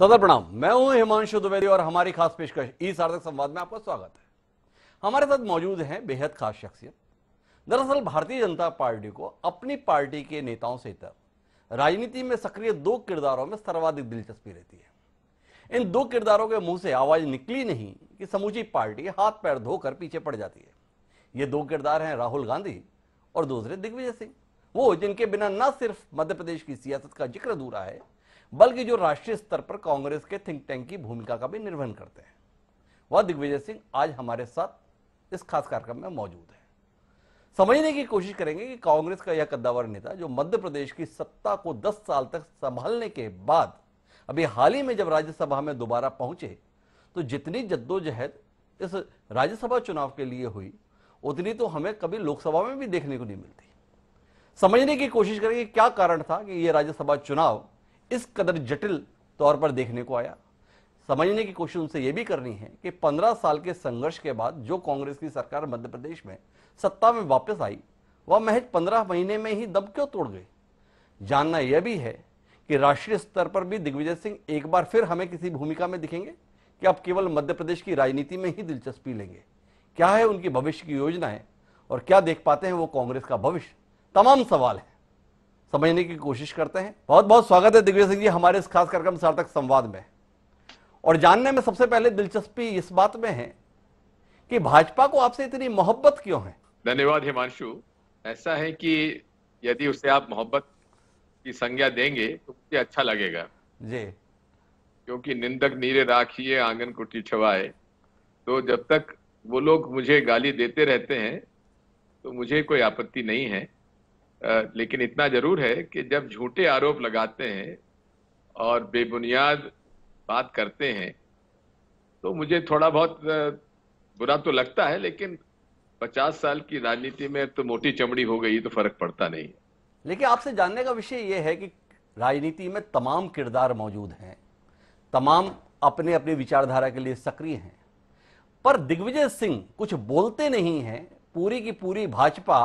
सदर प्रणाम मैं हूं हिमांशु द्विवेदी और हमारी खास पेशकश ई सार्थक संवाद में आपका स्वागत है हमारे साथ मौजूद हैं बेहद खास शख्सियत दरअसल भारतीय जनता पार्टी को अपनी पार्टी के नेताओं से तक राजनीति में सक्रिय दो किरदारों में सर्वाधिक दिलचस्पी रहती है इन दो किरदारों के मुंह से आवाज निकली नहीं कि समूची पार्टी हाथ पैर धोकर पीछे पड़ जाती है ये दो किरदार हैं राहुल गांधी और दूसरे दिग्विजय सिंह वो जिनके बिना न सिर्फ मध्य प्रदेश की सियासत का जिक्र अधूरा है बल्कि जो राष्ट्रीय स्तर पर कांग्रेस के थिंक टैंक की भूमिका का भी निर्वहन करते हैं वह दिग्विजय सिंह आज हमारे साथ इस खास कार्यक्रम में मौजूद है समझने की कोशिश करेंगे कि कांग्रेस का यह कद्दावर नेता जो मध्य प्रदेश की सत्ता को 10 साल तक संभालने के बाद अभी हाल ही में जब राज्यसभा में दोबारा पहुंचे तो जितनी जद्दोजहद इस राज्यसभा चुनाव के लिए हुई उतनी तो हमें कभी लोकसभा में भी देखने को नहीं मिलती समझने की कोशिश करेंगे क्या कारण था कि यह राज्यसभा चुनाव इस कदर जटिल तौर पर देखने को आया समझने की कोशिश उनसे यह भी करनी है कि 15 साल के संघर्ष के बाद जो कांग्रेस की सरकार मध्य प्रदेश में सत्ता में वापस आई वह महज 15 महीने में ही दम क्यों तोड़ गई जानना यह भी है कि राष्ट्रीय स्तर पर भी दिग्विजय सिंह एक बार फिर हमें किसी भूमिका में दिखेंगे कि अब केवल मध्य प्रदेश की राजनीति में ही दिलचस्पी लेंगे क्या है उनकी भविष्य की योजनाएं और क्या देख पाते हैं वो कांग्रेस का भविष्य तमाम सवाल है समझने की कोशिश करते हैं बहुत बहुत स्वागत है दिग्विजय सिंह जी हमारे इस खास कार्यक्रम सार्थक संवाद में और जानने में सबसे पहले दिलचस्पी इस बात में है कि भाजपा को आपसे इतनी मोहब्बत क्यों है धन्यवाद हिमांशु ऐसा है कि यदि उसे आप मोहब्बत की संज्ञा देंगे तो मुझे अच्छा लगेगा जी क्योंकि निंदक नीरे राखिए आंगन को छवाए तो जब तक वो लोग मुझे गाली देते रहते हैं तो मुझे कोई आपत्ति नहीं है लेकिन इतना जरूर है कि जब झूठे आरोप लगाते हैं और बेबुनियाद बात करते हैं तो मुझे थोड़ा बहुत बुरा तो लगता है लेकिन पचास साल की राजनीति में तो मोटी चमड़ी हो गई तो फर्क पड़ता नहीं लेकिन आपसे जानने का विषय यह है कि राजनीति में तमाम किरदार मौजूद हैं तमाम अपने अपने विचारधारा के लिए सक्रिय हैं पर दिग्विजय सिंह कुछ बोलते नहीं हैं पूरी की पूरी भाजपा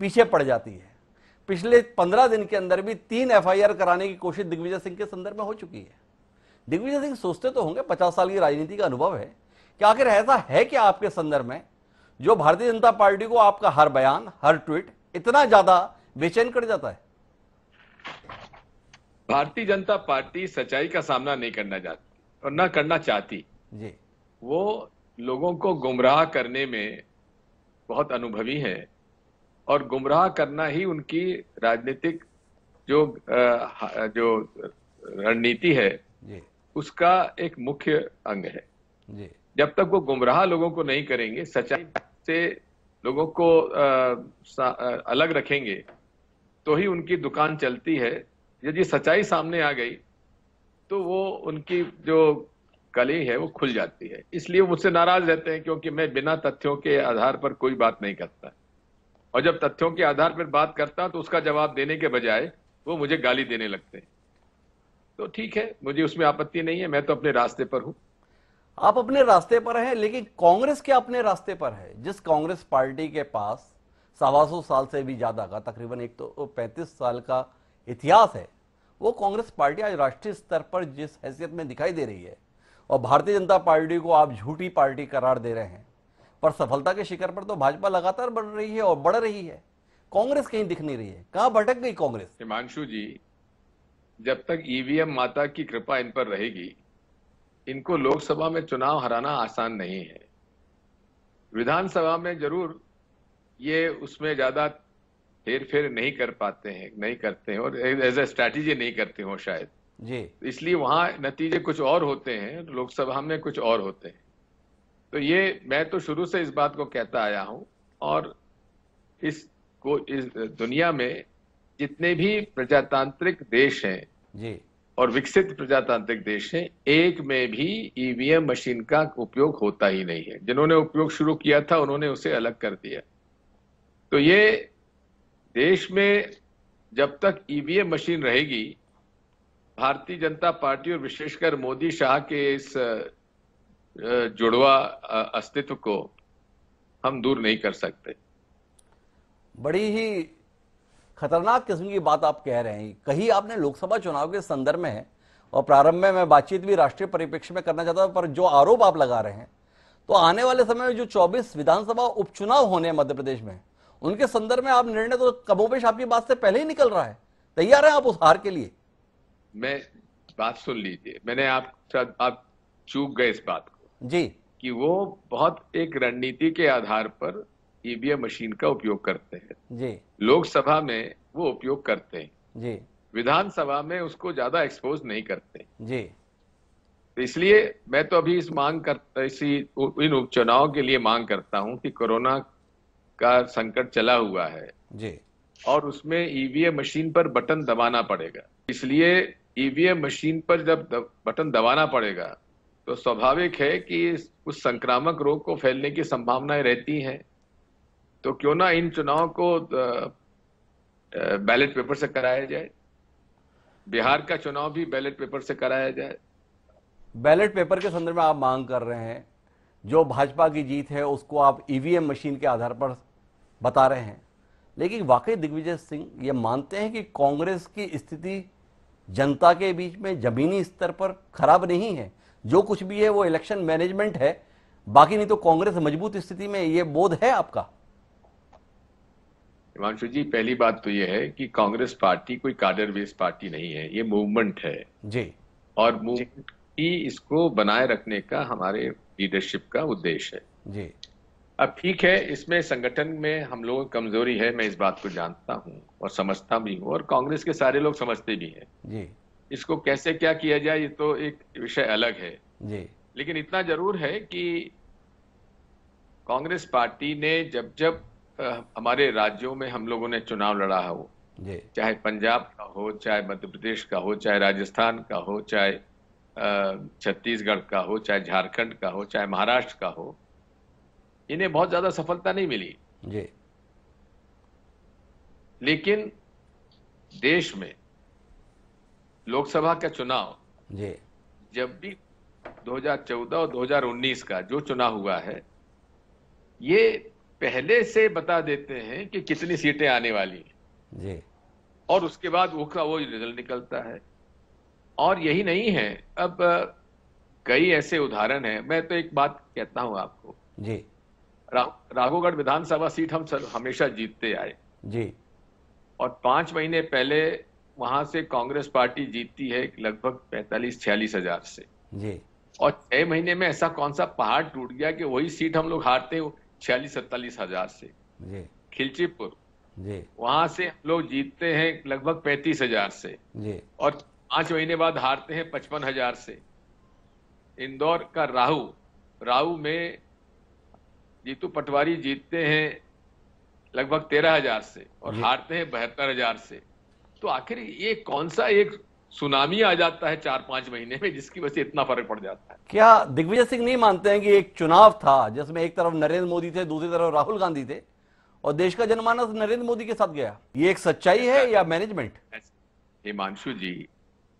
पीछे पड़ जाती है पिछले पंद्रह दिन के अंदर भी तीन एफआईआर कराने की कोशिश दिग्विजय सिंह के संदर्भ में हो चुकी है दिग्विजय सिंह सोचते तो होंगे पचास साल की राजनीति का अनुभव है कि आखिर ऐसा है क्या आपके संदर्भ में जो भारतीय जनता पार्टी को आपका हर बयान हर ट्वीट इतना ज्यादा बेचैन कर जाता है भारतीय जनता पार्टी सच्चाई का सामना नहीं करना चाहती और ना करना चाहती जी वो लोगों को गुमराह करने में बहुत अनुभवी है और गुमराह करना ही उनकी राजनीतिक जो जो रणनीति है उसका एक मुख्य अंग है जब तक वो गुमराह लोगों को नहीं करेंगे सच्चाई से लोगों को अलग रखेंगे तो ही उनकी दुकान चलती है यदि सच्चाई सामने आ गई तो वो उनकी जो कली है वो खुल जाती है इसलिए मुझसे नाराज रहते हैं क्योंकि मैं बिना तथ्यों के आधार पर कोई बात नहीं करता और जब तथ्यों के आधार पर बात करता हूं तो उसका जवाब देने के बजाय वो मुझे गाली देने लगते हैं तो ठीक है मुझे उसमें आपत्ति नहीं है मैं तो अपने रास्ते पर हूं आप अपने रास्ते पर हैं लेकिन कांग्रेस के अपने रास्ते पर है जिस कांग्रेस पार्टी के पास सवा साल से भी ज़्यादा का तकरीबन एक तो पैंतीस साल का इतिहास है वो कांग्रेस पार्टी आज राष्ट्रीय स्तर पर जिस हैसियत में दिखाई दे रही है और भारतीय जनता पार्टी को आप झूठी पार्टी करार दे रहे हैं पर सफलता के शिखर पर तो भाजपा लगातार बढ़ रही है और बढ़ रही है कांग्रेस कहीं दिख नहीं रही है कहां भटक गई कांग्रेस हिमांशु जी जब तक ईवीएम माता की कृपा इन पर रहेगी इनको लोकसभा में चुनाव हराना आसान नहीं है विधानसभा में जरूर ये उसमें ज्यादा हेर फेर नहीं कर पाते हैं नहीं करते हैं और एज ए स्ट्रैटेजी नहीं करते हो शायद जी इसलिए वहां नतीजे कुछ और होते हैं लोकसभा में कुछ और होते हैं तो ये मैं तो शुरू से इस बात को कहता आया हूं और इस को इस दुनिया में जितने भी प्रजातांत्रिक देश हैं जी और विकसित प्रजातांत्रिक देश हैं एक में भी ईवीएम e मशीन का उपयोग होता ही नहीं है जिन्होंने उपयोग शुरू किया था उन्होंने उसे अलग कर दिया तो ये देश में जब तक ईवीएम e मशीन रहेगी भारतीय जनता पार्टी और विशेषकर मोदी शाह के इस जुड़वा अस्तित्व को हम दूर नहीं कर सकते बड़ी ही खतरनाक किस्म की बात आप कह रहे हैं कहीं आपने लोकसभा चुनाव के संदर्भ में है और प्रारंभ में मैं बातचीत भी राष्ट्रीय परिप्रेक्ष्य में करना चाहता हूं पर जो आरोप आप लगा रहे हैं तो आने वाले समय में जो 24 विधानसभा उपचुनाव होने हैं मध्य प्रदेश में उनके संदर्भ में आप निर्णय तो कमोपेश आपकी बात से पहले ही निकल रहा है तैयार है आप उस हार के लिए मैं बात सुन लीजिए मैंने आप आप चूक गए इस बात को जी कि वो बहुत एक रणनीति के आधार पर ईवीएम e मशीन का उपयोग करते हैं जी लोकसभा में वो उपयोग करते हैं जी विधानसभा में उसको ज्यादा एक्सपोज नहीं करते जी तो इसलिए मैं तो अभी इस मांग कर इसी इन उपचुनाव के लिए मांग करता हूं कि कोरोना का संकट चला हुआ है जी और उसमें ईवीएम e मशीन पर बटन दबाना पड़ेगा इसलिए ईवीएम e मशीन पर जब बटन दबाना पड़ेगा तो स्वाभाविक है कि उस संक्रामक रोग को फैलने की संभावनाएं रहती हैं तो क्यों ना इन चुनाव को बैलेट पेपर से कराया जाए बिहार का चुनाव भी बैलेट पेपर से कराया जाए बैलेट पेपर के संदर्भ में आप मांग कर रहे हैं जो भाजपा की जीत है उसको आप ईवीएम मशीन के आधार पर बता रहे हैं लेकिन वाकई दिग्विजय सिंह ये मानते हैं कि कांग्रेस की स्थिति जनता के बीच में जमीनी स्तर पर खराब नहीं है जो कुछ भी है वो इलेक्शन मैनेजमेंट है बाकी नहीं तो कांग्रेस मजबूत स्थिति में ये बोध है आपका हिमांशु जी पहली बात तो ये है कि कांग्रेस पार्टी कोई कार्डर बेस्ड पार्टी नहीं है ये मूवमेंट है जी और मूवमेंट ही इसको बनाए रखने का हमारे लीडरशिप का उद्देश्य है जी अब ठीक है इसमें संगठन में हम लोगों की कमजोरी है मैं इस बात को जानता हूँ और समझता भी हूँ और कांग्रेस के सारे लोग समझते भी हैं जी इसको कैसे क्या किया जाए ये तो एक विषय अलग है जी लेकिन इतना जरूर है कि कांग्रेस पार्टी ने जब जब हमारे राज्यों में हम लोगों ने चुनाव लड़ा हो चाहे पंजाब का हो चाहे मध्य प्रदेश का हो चाहे राजस्थान का हो चाहे छत्तीसगढ़ का हो चाहे झारखंड का हो चाहे महाराष्ट्र का हो इन्हें बहुत ज्यादा सफलता नहीं मिली जी लेकिन देश में लोकसभा का चुनाव जी जब भी 2014 और 2019 का जो चुनाव हुआ है ये पहले से बता देते हैं कि कितनी सीटें आने वाली हैं जी और उसके बाद का वो रिजल्ट निकलता है और यही नहीं है अब कई ऐसे उदाहरण हैं मैं तो एक बात कहता हूं आपको जी रा, राघोगढ़ विधानसभा सीट हम सर हमेशा जीतते आए जी और पांच महीने पहले वहां से कांग्रेस पार्टी जीतती है लगभग पैंतालीस छियालीस हजार से जी और छह महीने में ऐसा कौन सा पहाड़ टूट गया कि वही सीट हम लोग हारते छियालीस सत्तालीस हजार से जी खिलचीपुर जी वहां से हम लोग जीतते हैं लगभग पैंतीस हजार से जी और पांच महीने बाद हारते हैं पचपन हजार से इंदौर का राहु राहु में जीतू पटवारी जीतते हैं लगभग तेरह हजार से और हारते हैं बहत्तर हजार से तो आखिर ये कौन सा एक सुनामी आ जाता है चार पांच महीने में जिसकी वजह से इतना फर्क पड़ जाता है क्या दिग्विजय सिंह नहीं मानते हैं कि एक चुनाव था जिसमें एक तरफ नरेंद्र मोदी थे दूसरी तरफ राहुल गांधी थे और देश का जनमानस नरेंद्र मोदी के साथ गया ये एक सच्चाई है या मैनेजमेंट हिमांशु जी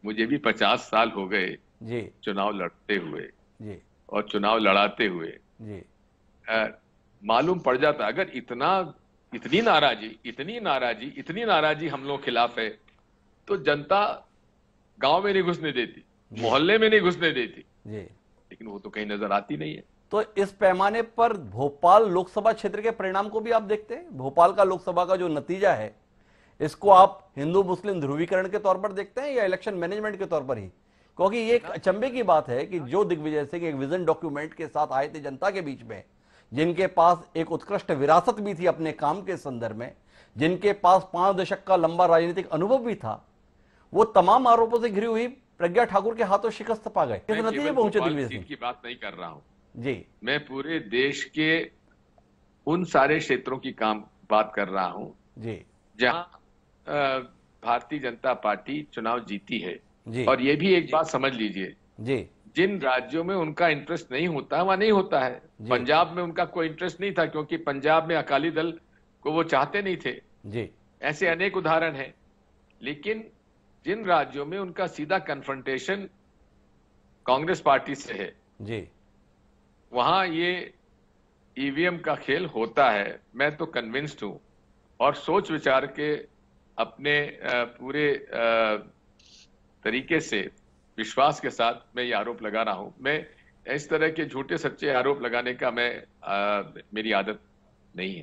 मुझे भी पचास साल हो गए जी चुनाव लड़ते हुए जी और चुनाव लड़ाते हुए जी मालूम पड़ जाता अगर इतना इतनी नाराजी इतनी नाराजी इतनी नाराजी हम लोग खिलाफ है तो जनता गांव में नहीं घुसने देती मोहल्ले में नहीं घुसने देती लेकिन वो तो कहीं नजर आती नहीं है तो इस पैमाने पर भोपाल लोकसभा क्षेत्र के परिणाम को भी आप देखते हैं भोपाल का लोकसभा का जो नतीजा है इसको आप हिंदू मुस्लिम ध्रुवीकरण के तौर पर देखते हैं या इलेक्शन मैनेजमेंट के तौर पर ही क्योंकि ये एक अचंबे की बात है कि जो दिग्विजय सिंह एक विजन डॉक्यूमेंट के साथ आए थे जनता के बीच में जिनके पास एक उत्कृष्ट विरासत भी थी अपने काम के संदर्भ में जिनके पास पांच दशक का लंबा राजनीतिक अनुभव भी था वो तमाम आरोपों से घिरी हुई प्रज्ञा ठाकुर के हाथों शिकस्त पा गए किस नतीजे पहुंचे दिग्विजय सिंह की बात नहीं कर रहा हूँ जी मैं पूरे देश के उन सारे क्षेत्रों की काम बात कर रहा हूं जी जहां भारतीय जनता पार्टी चुनाव जीती है जी और ये भी एक बात समझ लीजिए जी जिन राज्यों में उनका इंटरेस्ट नहीं होता वहां नहीं होता है पंजाब में उनका कोई इंटरेस्ट नहीं था क्योंकि पंजाब में अकाली दल को वो चाहते नहीं थे जी ऐसे अनेक उदाहरण हैं लेकिन जिन राज्यों में उनका सीधा कन्फ्रंटेशन कांग्रेस पार्टी से है जी वहां ये ईवीएम e का खेल होता है मैं तो कन्विंस्ड हूं और सोच विचार के अपने पूरे तरीके से विश्वास के साथ मैं ये आरोप लगा रहा हूं मैं इस तरह के झूठे सच्चे आरोप लगाने का मैं आ, मेरी आदत नहीं है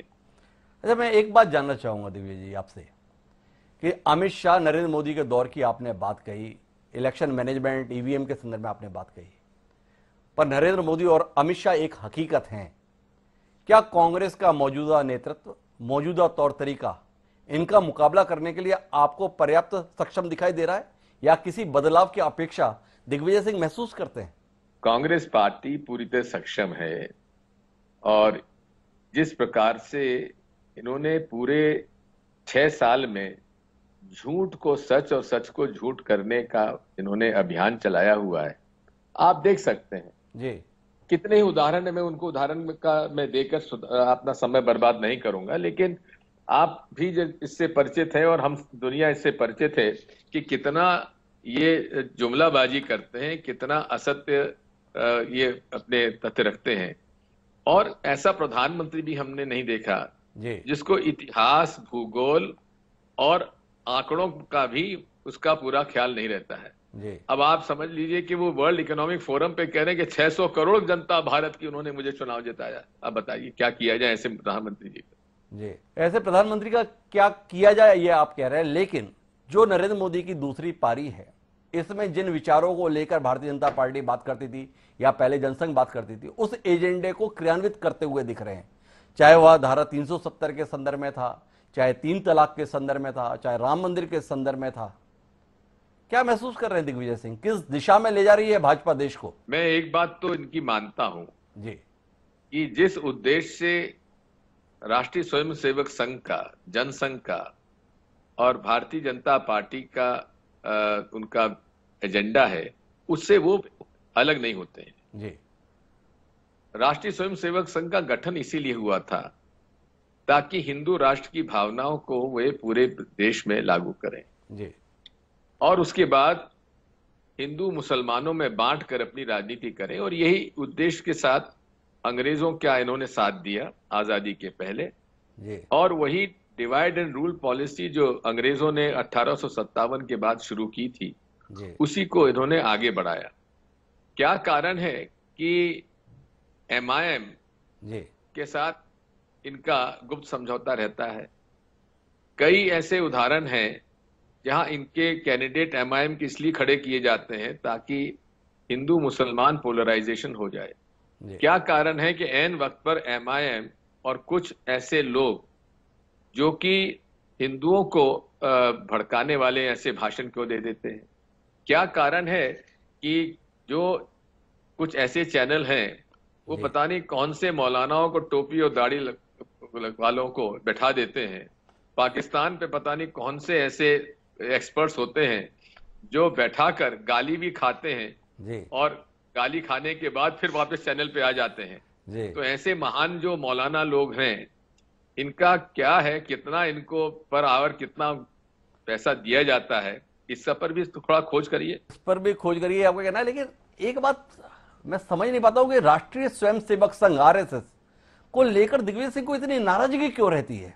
अच्छा मैं एक बात जानना चाहूंगा दिव्य जी आपसे कि अमित शाह नरेंद्र मोदी के दौर की आपने बात कही इलेक्शन मैनेजमेंट ईवीएम के संदर्भ में आपने बात कही पर नरेंद्र मोदी और अमित शाह एक हकीकत हैं क्या कांग्रेस का मौजूदा नेतृत्व मौजूदा तौर तरीका इनका मुकाबला करने के लिए आपको पर्याप्त सक्षम दिखाई दे रहा है या किसी बदलाव की अपेक्षा दिग्विजय सिंह महसूस करते हैं कांग्रेस पार्टी पूरी तरह सक्षम है और जिस प्रकार से इन्होंने पूरे छह साल में झूठ को सच और सच को झूठ करने का इन्होंने अभियान चलाया हुआ है आप देख सकते हैं जी कितने ही उदाहरण है मैं उनको उदाहरण का मैं देकर अपना समय बर्बाद नहीं करूंगा लेकिन आप भी इससे परिचित हैं और हम दुनिया इससे परिचित है कि कितना ये जुमलाबाजी करते हैं कितना असत्य ये अपने तथ्य रखते हैं और ऐसा प्रधानमंत्री भी हमने नहीं देखा जिसको इतिहास भूगोल और आंकड़ों का भी उसका पूरा ख्याल नहीं रहता है अब आप समझ लीजिए कि वो वर्ल्ड इकोनॉमिक फोरम पे कह रहे हैं कि 600 करोड़ जनता भारत की उन्होंने मुझे चुनाव जिताया अब बताइए क्या किया जाए ऐसे प्रधानमंत्री जी का जी ऐसे प्रधानमंत्री का क्या किया जाए ये आप कह रहे हैं लेकिन जो नरेंद्र मोदी की दूसरी पारी है इसमें जिन विचारों को लेकर भारतीय जनता पार्टी बात करती थी या पहले जनसंघ बात करती थी उस एजेंडे को क्रियान्वित करते हुए दिख रहे हैं चाहे वह धारा 370 के संदर्भ में था चाहे तीन तलाक के संदर्भ में था चाहे राम मंदिर के संदर्भ में था क्या महसूस कर रहे हैं दिग्विजय सिंह किस दिशा में ले जा रही है भाजपा देश को मैं एक बात तो इनकी मानता हूं जी कि जिस उद्देश्य से राष्ट्रीय स्वयंसेवक संघ का जनसंघ का और भारतीय जनता पार्टी का आ, उनका एजेंडा है उससे वो अलग नहीं होते हैं राष्ट्रीय स्वयंसेवक संघ का गठन इसीलिए हुआ था ताकि हिंदू राष्ट्र की भावनाओं को वे पूरे देश में लागू करें जी और उसके बाद हिंदू मुसलमानों में बांट कर अपनी राजनीति करें और यही उद्देश्य के साथ अंग्रेजों का इन्होंने साथ दिया आजादी के पहले जी। और वही डिवाइड एंड रूल पॉलिसी जो अंग्रेजों ने अठारह के बाद शुरू की थी उसी को इन्होंने आगे बढ़ाया क्या कारण है कि एम के साथ इनका गुप्त समझौता रहता है कई ऐसे उदाहरण हैं जहां इनके कैंडिडेट एम आई एम के इसलिए खड़े किए जाते हैं ताकि हिंदू मुसलमान पोलराइजेशन हो जाए क्या कारण है कि एन वक्त पर एम आई एम और कुछ ऐसे लोग जो कि हिंदुओं को भड़काने वाले ऐसे भाषण क्यों दे देते हैं क्या कारण है कि जो कुछ ऐसे चैनल हैं वो पता नहीं कौन से मौलानाओं को टोपी और दाढ़ी लग, वालों को बैठा देते हैं पाकिस्तान पे पता नहीं कौन से ऐसे एक्सपर्ट्स होते हैं जो बैठा कर गाली भी खाते हैं और गाली खाने के बाद फिर वापस चैनल पे आ जाते हैं तो ऐसे महान जो मौलाना लोग हैं इनका क्या है कितना इनको पर आवर कितना पैसा दिया जाता है इस सब पर भी थोड़ा खोज करिए इस पर भी खोज करिए आपका कहना है लेकिन एक बात मैं समझ नहीं पाता हूँ कि राष्ट्रीय स्वयंसेवक संघ आर को लेकर दिग्विजय सिंह को इतनी नाराजगी क्यों रहती है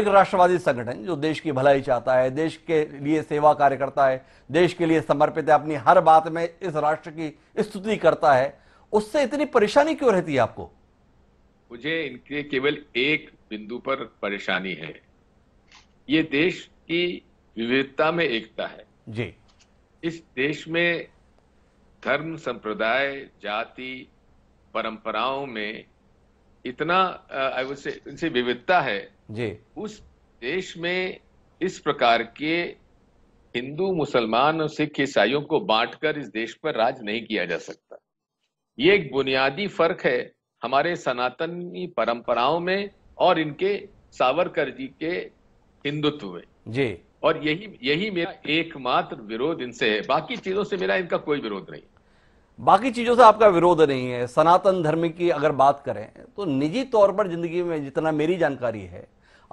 एक राष्ट्रवादी संगठन जो देश की भलाई चाहता है देश के लिए सेवा कार्य करता है देश के लिए समर्पित है अपनी हर बात में इस राष्ट्र की स्तुति करता है उससे इतनी परेशानी क्यों रहती है आपको मुझे इनके केवल एक बिंदु पर परेशानी है ये देश की विविधता में एकता है जी इस देश में धर्म संप्रदाय जाति परंपराओं में इतना आई वुड से इनसे विविधता है जी उस देश में इस प्रकार के हिंदू मुसलमान और सिख ईसाइयों को बांटकर इस देश पर राज नहीं किया जा सकता ये एक बुनियादी फर्क है हमारे सनातनी परंपराओं में और इनके सावरकर जी के हिंदुत्व में जी और यही यही मेरा एकमात्र विरोध इनसे है बाकी चीजों से मेरा इनका कोई विरोध नहीं बाकी चीजों से आपका विरोध नहीं है सनातन धर्म की अगर बात करें तो निजी तौर पर जिंदगी में जितना मेरी जानकारी है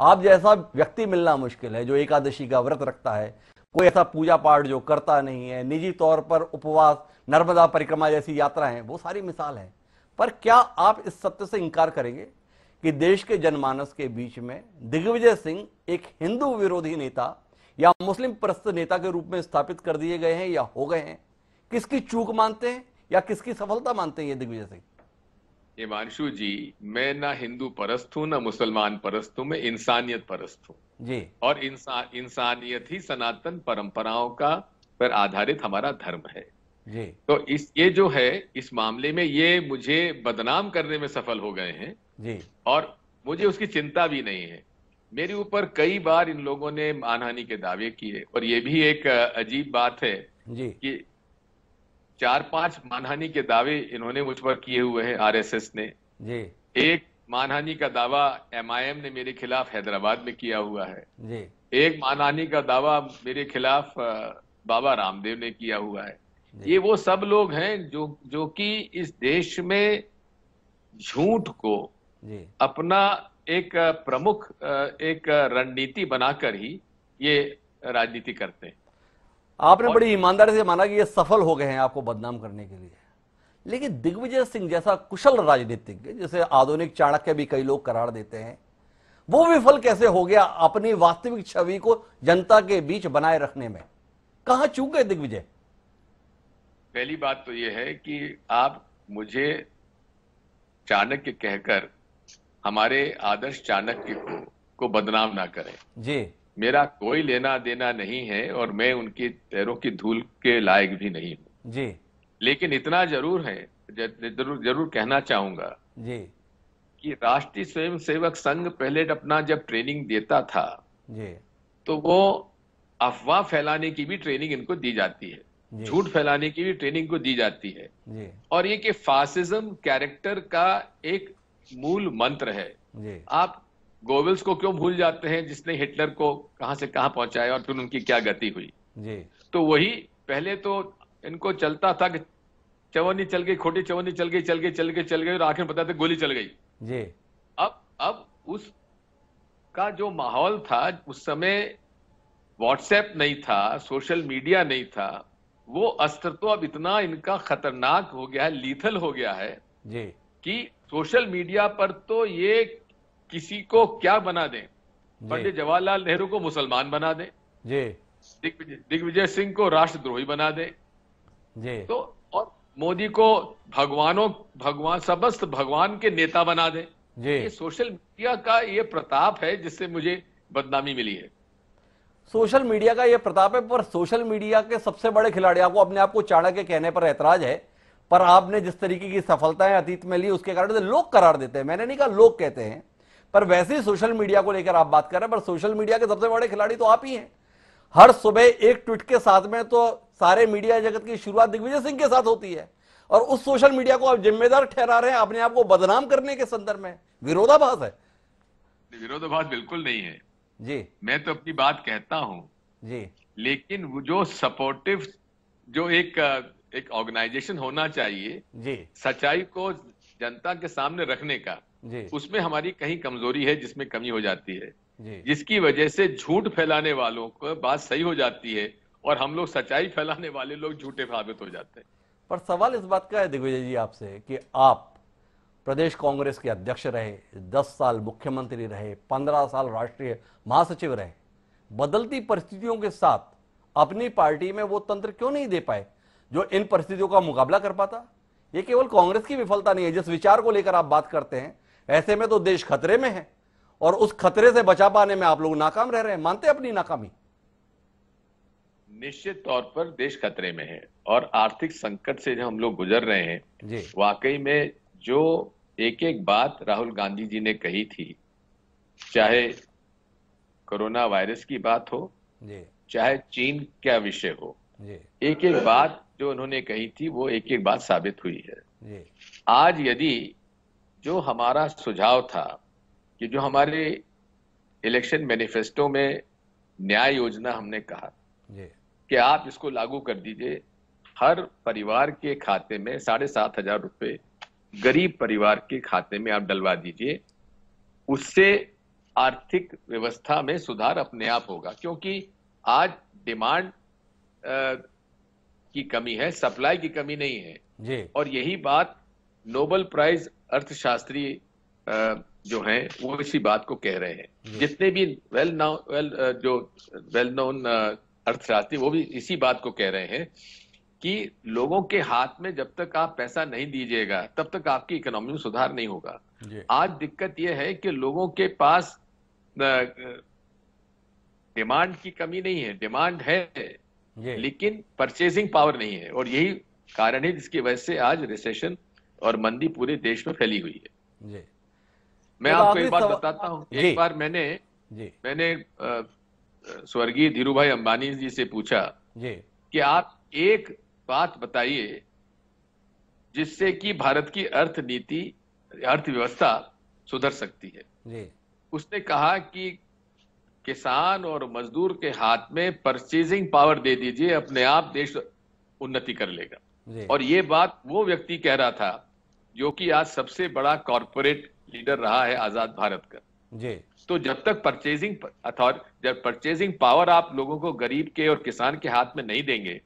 आप जैसा व्यक्ति मिलना मुश्किल है जो एकादशी का व्रत रखता है कोई ऐसा पूजा पाठ जो करता नहीं है निजी तौर पर उपवास नर्मदा परिक्रमा जैसी यात्राएं वो सारी मिसाल है पर क्या आप इस सत्य से इंकार करेंगे कि देश के जनमानस के बीच में दिग्विजय सिंह एक हिंदू विरोधी नेता या मुस्लिम प्रस्त नेता के रूप में स्थापित कर दिए गए हैं या हो गए हैं किसकी चूक मानते हैं या किसकी सफलता मानते हैं ये दिग्विजय सिंह हिमांशु जी मैं ना हिंदू परस्त हूँ ना मुसलमान परस्त हूँ मैं इंसानियत परस्त हूँ जी और इंसान इंसानियत ही सनातन परंपराओं का पर आधारित हमारा धर्म है जी तो इस ये जो है इस मामले में ये मुझे बदनाम करने में सफल हो गए हैं जी और मुझे उसकी चिंता भी नहीं है मेरे ऊपर कई बार इन लोगों ने मानहानि के दावे किए और ये भी एक अजीब बात है जी कि चार पांच मानहानि के दावे इन्होंने मुझ पर किए हुए हैं आरएसएस ने जी एक मानहानि का दावा एमआईएम ने मेरे खिलाफ हैदराबाद में किया हुआ है जी एक मानहानि का दावा मेरे खिलाफ बाबा रामदेव ने किया हुआ है ये वो सब लोग हैं जो जो कि इस देश में झूठ को अपना एक प्रमुख एक रणनीति बनाकर ही ये राजनीति करते हैं आपने बड़ी ईमानदारी से माना कि ये सफल हो गए हैं आपको बदनाम करने के लिए लेकिन दिग्विजय सिंह जैसा कुशल राजनीतिज्ञ जिसे आधुनिक चाणक्य भी कई लोग करार देते हैं वो विफल कैसे हो गया अपनी वास्तविक छवि को जनता के बीच बनाए रखने में कहा चूक गए दिग्विजय पहली बात तो यह है कि आप मुझे चाणक्य कहकर हमारे आदर्श चाणक्य को को बदनाम ना करें जी मेरा कोई लेना देना नहीं है और मैं उनके पैरों की धूल के लायक भी नहीं हूँ जी लेकिन इतना जरूर है जरूर जरूर कहना चाहूंगा जी कि राष्ट्रीय सेवक संघ पहले अपना जब ट्रेनिंग देता था जी तो वो अफवाह फैलाने की भी ट्रेनिंग इनको दी जाती है झूठ फैलाने की भी ट्रेनिंग को दी जाती है और ये कि फासिज्म कैरेक्टर का एक मूल मंत्र है आप गोवेल्स को क्यों भूल जाते हैं जिसने हिटलर को कहां से कहां पहुंचाया और फिर उनकी क्या गति हुई तो वही पहले तो इनको चलता था कि चवनी चल गई खोटी चवनी चल गई चल गई चल गई चल गई और आखिर बताते गोली चल गई अब अब उस का जो माहौल था उस समय व्हाट्सएप नहीं था सोशल मीडिया नहीं था वो अस्त्र तो अब इतना इनका खतरनाक हो गया है लीथल हो गया है जी कि सोशल मीडिया पर तो ये किसी को क्या बना दें पंडित जवाहरलाल नेहरू को मुसलमान बना दें जी दिग्विजय सिंह को राष्ट्रद्रोही बना दें तो और मोदी को भगवानों भगवान समस्त भगवान के नेता बना दें जी ये सोशल मीडिया का ये प्रताप है जिससे मुझे बदनामी मिली है सोशल मीडिया का ये प्रताप है पर सोशल मीडिया के सबसे बड़े खिलाड़ी आपको अपने आप को चाणक्य कहने पर ऐतराज है पर आपने जिस तरीके की सफलताएं अतीत में ली उसके कारण लोग करार देते हैं मैंने नहीं कहा लोग कहते हैं पर वैसे ही सोशल मीडिया को लेकर आप बात कर रहे हैं पर सोशल मीडिया के सबसे बड़े खिलाड़ी तो आप ही हैं हर सुबह एक ट्वीट के साथ में तो सारे मीडिया जगत की शुरुआत दिग्विजय सिंह के साथ होती है और उस सोशल मीडिया को आप जिम्मेदार ठहरा रहे हैं अपने आप को बदनाम करने के संदर्भ में विरोधाभास है विरोधाभास बिल्कुल नहीं है जी मैं तो अपनी बात कहता हूँ जी लेकिन वो जो सपोर्टिव जो एक एक ऑर्गेनाइजेशन होना चाहिए जी सच्चाई को जनता के सामने रखने का जी उसमें हमारी कहीं कमजोरी है जिसमें कमी हो जाती है जी जिसकी वजह से झूठ फैलाने वालों को बात सही हो जाती है और हम लोग सच्चाई फैलाने वाले लोग झूठे साबित हो जाते हैं पर सवाल इस बात का है दिग्विजय जी आपसे कि आप प्रदेश कांग्रेस के अध्यक्ष रहे दस साल मुख्यमंत्री रहे पंद्रह साल राष्ट्रीय महासचिव रहे बदलती परिस्थितियों के साथ अपनी पार्टी में वो तंत्र क्यों नहीं दे पाए जो इन परिस्थितियों का मुकाबला कर पाता ये केवल कांग्रेस की विफलता नहीं है जिस विचार को लेकर आप बात करते हैं ऐसे में तो देश खतरे में है और उस खतरे से बचा पाने में आप लोग नाकाम रह रहे हैं मानते हैं अपनी नाकामी निश्चित तौर पर देश खतरे में है और आर्थिक संकट से जो हम लोग गुजर रहे हैं वाकई में जो एक एक बात राहुल गांधी जी ने कही थी चाहे कोरोना वायरस की बात हो चाहे चीन का विषय हो एक एक बात जो उन्होंने कही थी वो एक एक बात साबित हुई है आज यदि जो हमारा सुझाव था कि जो हमारे इलेक्शन मैनिफेस्टो में न्याय योजना हमने कहा कि आप इसको लागू कर दीजिए हर परिवार के खाते में साढ़े सात हजार रुपये गरीब परिवार के खाते में आप डलवा दीजिए उससे आर्थिक व्यवस्था में सुधार अपने आप होगा क्योंकि आज डिमांड की कमी है सप्लाई की कमी नहीं है जी। और यही बात नोबल प्राइज अर्थशास्त्री जो हैं वो इसी बात को कह रहे हैं जितने भी वेल नाउ वेल जो वेल नोन अर्थशास्त्री वो भी इसी बात को कह रहे हैं कि लोगों के हाथ में जब तक आप पैसा नहीं दीजिएगा तब तक आपकी इकोनॉमी में सुधार नहीं होगा आज दिक्कत यह है कि लोगों के पास डिमांड की कमी नहीं है डिमांड है लेकिन परचेजिंग पावर नहीं है और यही कारण है जिसकी वजह से आज रिसेशन और मंदी पूरे देश में फैली हुई है जी। मैं तो आपको एक बात बताता हूँ एक बार मैंने जी। मैंने स्वर्गीय धीरू भाई अंबानी जी से पूछा कि आप एक बात बताइए जिससे कि भारत की अर्थनीति अर्थव्यवस्था सुधर सकती है जी। उसने कहा कि किसान और मजदूर के हाथ में परचेजिंग पावर दे दीजिए अपने आप देश उन्नति कर लेगा और ये बात वो व्यक्ति कह रहा था जो कि आज सबसे बड़ा कॉरपोरेट लीडर रहा है आजाद भारत का जी तो जब तक परचेजिंग अथॉर जब परचेजिंग पावर आप लोगों को गरीब के और किसान के हाथ में नहीं देंगे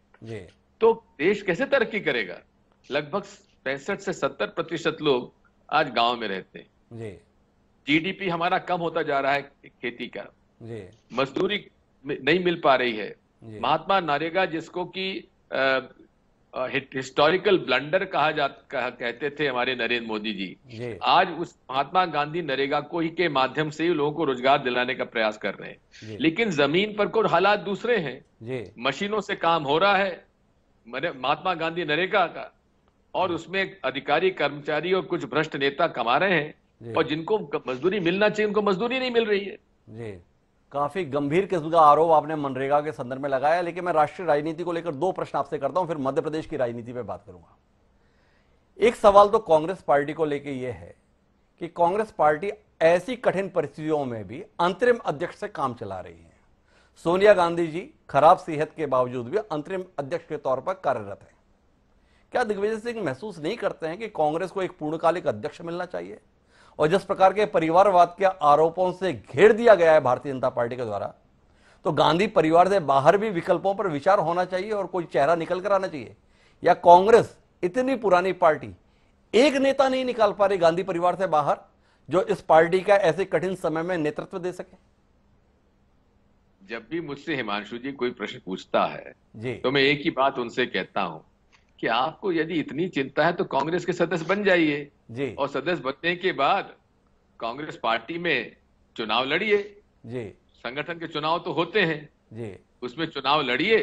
तो देश कैसे तरक्की करेगा लगभग पैंसठ से सत्तर प्रतिशत लोग आज गांव में रहते हैं जी जीडीपी हमारा कम होता जा रहा है खेती का मजदूरी नहीं मिल पा रही है महात्मा नरेगा जिसको कि हिस्टोरिकल ब्लंडर कहा जा कह, कहते थे हमारे नरेंद्र मोदी जी आज उस महात्मा गांधी नरेगा को ही के माध्यम से ही लोगों को रोजगार दिलाने का प्रयास कर रहे हैं लेकिन जमीन पर कुछ हालात दूसरे हैं मशीनों से काम हो रहा है महात्मा गांधी नरेगा का और उसमें अधिकारी कर्मचारी और कुछ भ्रष्ट नेता कमा रहे हैं और जिनको मजदूरी मिलना चाहिए उनको मजदूरी नहीं मिल रही है काफी गंभीर किस्म का आरोप आपने मनरेगा के संदर्भ में लगाया लेकिन मैं राष्ट्रीय राजनीति को लेकर दो प्रश्न आपसे करता हूं फिर मध्य प्रदेश की राजनीति पर बात करूंगा एक सवाल तो कांग्रेस पार्टी को लेकर यह है कि कांग्रेस पार्टी ऐसी कठिन परिस्थितियों में भी अंतरिम अध्यक्ष से काम चला रही है सोनिया गांधी जी खराब सेहत के बावजूद भी अंतरिम अध्यक्ष के तौर पर कार्यरत है क्या दिग्विजय सिंह महसूस नहीं करते हैं कि कांग्रेस को एक पूर्णकालिक अध्यक्ष मिलना चाहिए और जिस प्रकार के परिवारवाद के आरोपों से घेर दिया गया है भारतीय जनता पार्टी के द्वारा तो गांधी परिवार से बाहर भी विकल्पों पर विचार होना चाहिए और कोई चेहरा निकल कर आना चाहिए या कांग्रेस इतनी पुरानी पार्टी एक नेता नहीं निकाल पा रही गांधी परिवार से बाहर जो इस पार्टी का ऐसे कठिन समय में नेतृत्व दे सके जब भी मुझसे हिमांशु जी कोई प्रश्न पूछता है जी। तो मैं एक ही बात उनसे कहता हूं कि आपको यदि इतनी चिंता है तो कांग्रेस के सदस्य बन जाइए और सदस्य बनने के बाद कांग्रेस पार्टी में चुनाव लड़िए संगठन के चुनाव तो होते हैं जी उसमें चुनाव लड़िए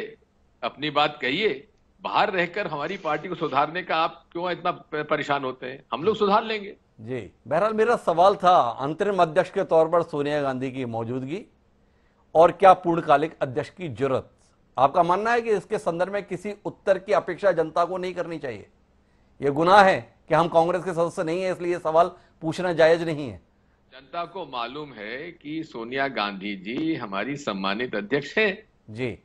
अपनी बात कहिए बाहर रहकर हमारी पार्टी को सुधारने का आप क्यों इतना परेशान होते हैं हम लोग सुधार लेंगे जी बहरहाल मेरा सवाल था अंतरिम अध्यक्ष के तौर पर सोनिया गांधी की मौजूदगी और क्या पूर्णकालिक अध्यक्ष की जरूरत आपका मानना है कि इसके संदर्भ में किसी उत्तर की अपेक्षा जनता को नहीं करनी चाहिए यह गुनाह है कि हम कांग्रेस के सदस्य नहीं है इसलिए सवाल पूछना जायज नहीं है जनता को मालूम है कि सोनिया गांधी जी हमारी सम्मानित अध्यक्ष है जी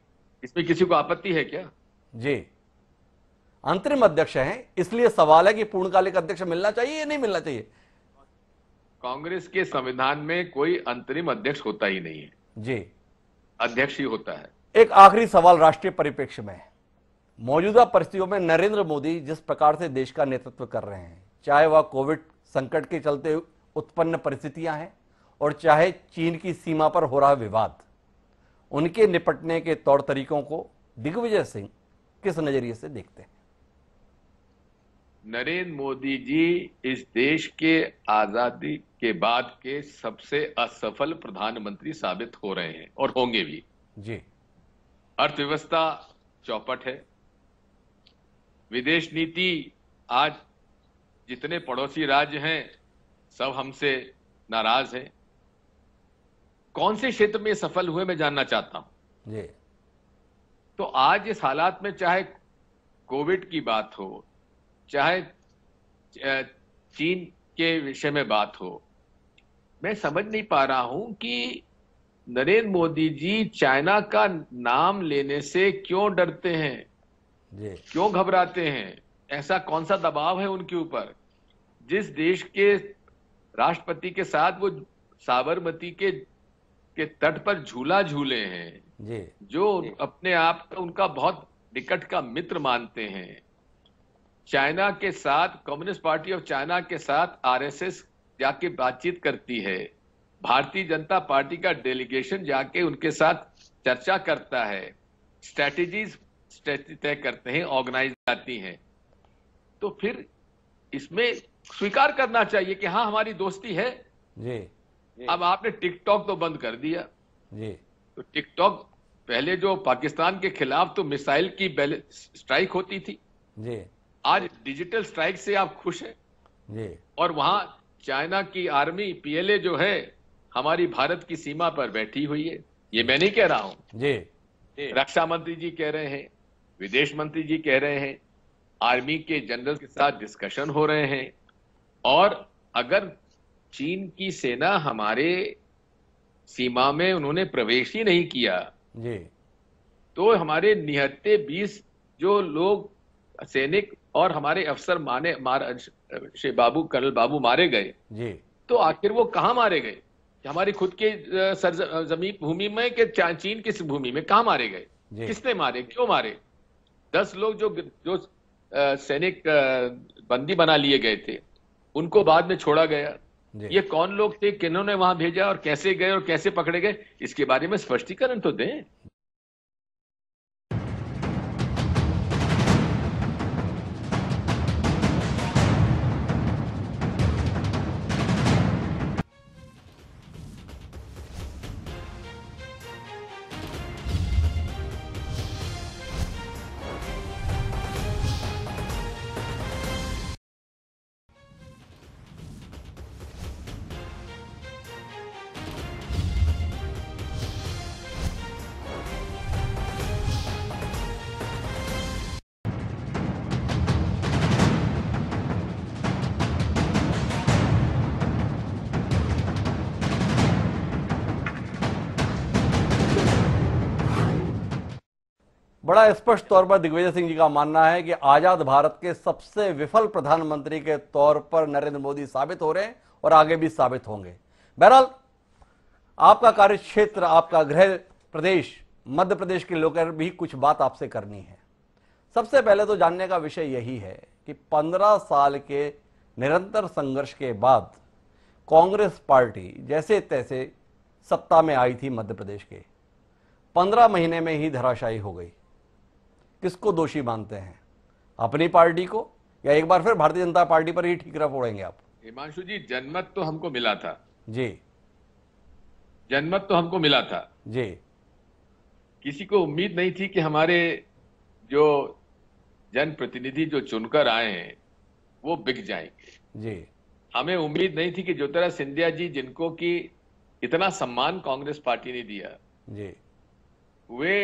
इसमें किसी को आपत्ति है क्या जी अंतरिम अध्यक्ष है इसलिए सवाल है कि पूर्णकालिक अध्यक्ष मिलना चाहिए या नहीं मिलना चाहिए कांग्रेस के संविधान में कोई अंतरिम अध्यक्ष होता ही नहीं है जी अध्यक्ष ही होता है एक आखिरी सवाल राष्ट्रीय परिप्रेक्ष्य में मौजूदा परिस्थितियों में नरेंद्र मोदी जिस प्रकार से देश का नेतृत्व कर रहे हैं चाहे वह कोविड संकट के चलते उत्पन्न परिस्थितियां हैं और चाहे चीन की सीमा पर हो रहा विवाद उनके निपटने के तौर तरीकों को दिग्विजय सिंह किस नजरिए से देखते हैं नरेंद्र मोदी जी इस देश के आजादी के बाद के सबसे असफल प्रधानमंत्री साबित हो रहे हैं और होंगे भी जी अर्थव्यवस्था चौपट है विदेश नीति आज जितने पड़ोसी राज्य हैं सब हमसे नाराज हैं कौन से क्षेत्र में सफल हुए मैं जानना चाहता हूं तो आज इस हालात में चाहे कोविड की बात हो चाहे चीन के विषय में बात हो मैं समझ नहीं पा रहा हूं कि नरेंद्र मोदी जी चाइना का नाम लेने से क्यों डरते हैं जी। क्यों घबराते हैं ऐसा कौन सा दबाव है उनके ऊपर जिस देश के राष्ट्रपति के साथ वो साबरमती के के तट पर झूला झूले हैं जी। जो जी। अपने आप का उनका बहुत निकट का मित्र मानते हैं चाइना के साथ कम्युनिस्ट पार्टी ऑफ चाइना के साथ आरएसएस जाके बातचीत करती है भारतीय जनता पार्टी का डेलीगेशन जाके उनके साथ चर्चा करता है स्ट्रैटेजीज तय करते हैं ऑर्गेनाइज जाती हैं तो फिर इसमें स्वीकार करना चाहिए कि हाँ हमारी दोस्ती है जी। अब आपने टिकटॉक तो बंद कर दिया जी तो टिकटॉक पहले जो पाकिस्तान के खिलाफ तो मिसाइल की स्ट्राइक होती थी जी आज डिजिटल स्ट्राइक से आप खुश हैं जी और वहां चाइना की आर्मी पीएलए जो है हमारी भारत की सीमा पर बैठी हुई है ये मैं नहीं कह रहा हूं जी, रक्षा मंत्री जी कह रहे हैं विदेश मंत्री जी कह रहे हैं आर्मी के जनरल के साथ डिस्कशन हो रहे हैं और अगर चीन की सेना हमारे सीमा में उन्होंने प्रवेश ही नहीं किया जी। तो हमारे निहत्ते बीस जो लोग सैनिक और हमारे अफसर माने मार बाबू कर्नल बाबू मारे गए जी। तो आखिर वो कहा मारे गए हमारी खुद के सरजमी भूमि में के चीन किस भूमि में कहा मारे गए किसने मारे क्यों मारे दस लोग जो जो सैनिक बंदी बना लिए गए थे उनको बाद में छोड़ा गया ये कौन लोग थे किन्होंने वहां भेजा और कैसे गए और कैसे पकड़े गए इसके बारे में स्पष्टीकरण तो दें बड़ा स्पष्ट तौर पर दिग्विजय सिंह जी का मानना है कि आजाद भारत के सबसे विफल प्रधानमंत्री के तौर पर नरेंद्र मोदी साबित हो रहे हैं और आगे भी साबित होंगे बहरहाल आपका कार्य क्षेत्र आपका गृह प्रदेश मध्य प्रदेश के लोग भी कुछ बात आपसे करनी है सबसे पहले तो जानने का विषय यही है कि पंद्रह साल के निरंतर संघर्ष के बाद कांग्रेस पार्टी जैसे तैसे सत्ता में आई थी मध्य प्रदेश के पंद्रह महीने में ही धराशायी हो गई किसको दोषी मानते हैं अपनी पार्टी को या एक बार फिर भारतीय जनता पार्टी पर ही ठीकरा फोड़ेंगे आप हिमांशु जी जनमत तो हमको मिला था जी जनमत तो हमको मिला था जी किसी को उम्मीद नहीं थी कि हमारे जो जनप्रतिनिधि जो चुनकर आए हैं वो बिक जाएंगे जी हमें उम्मीद नहीं थी कि ज्योतिरा सिंधिया जी जिनको कि इतना सम्मान कांग्रेस पार्टी ने दिया जी वे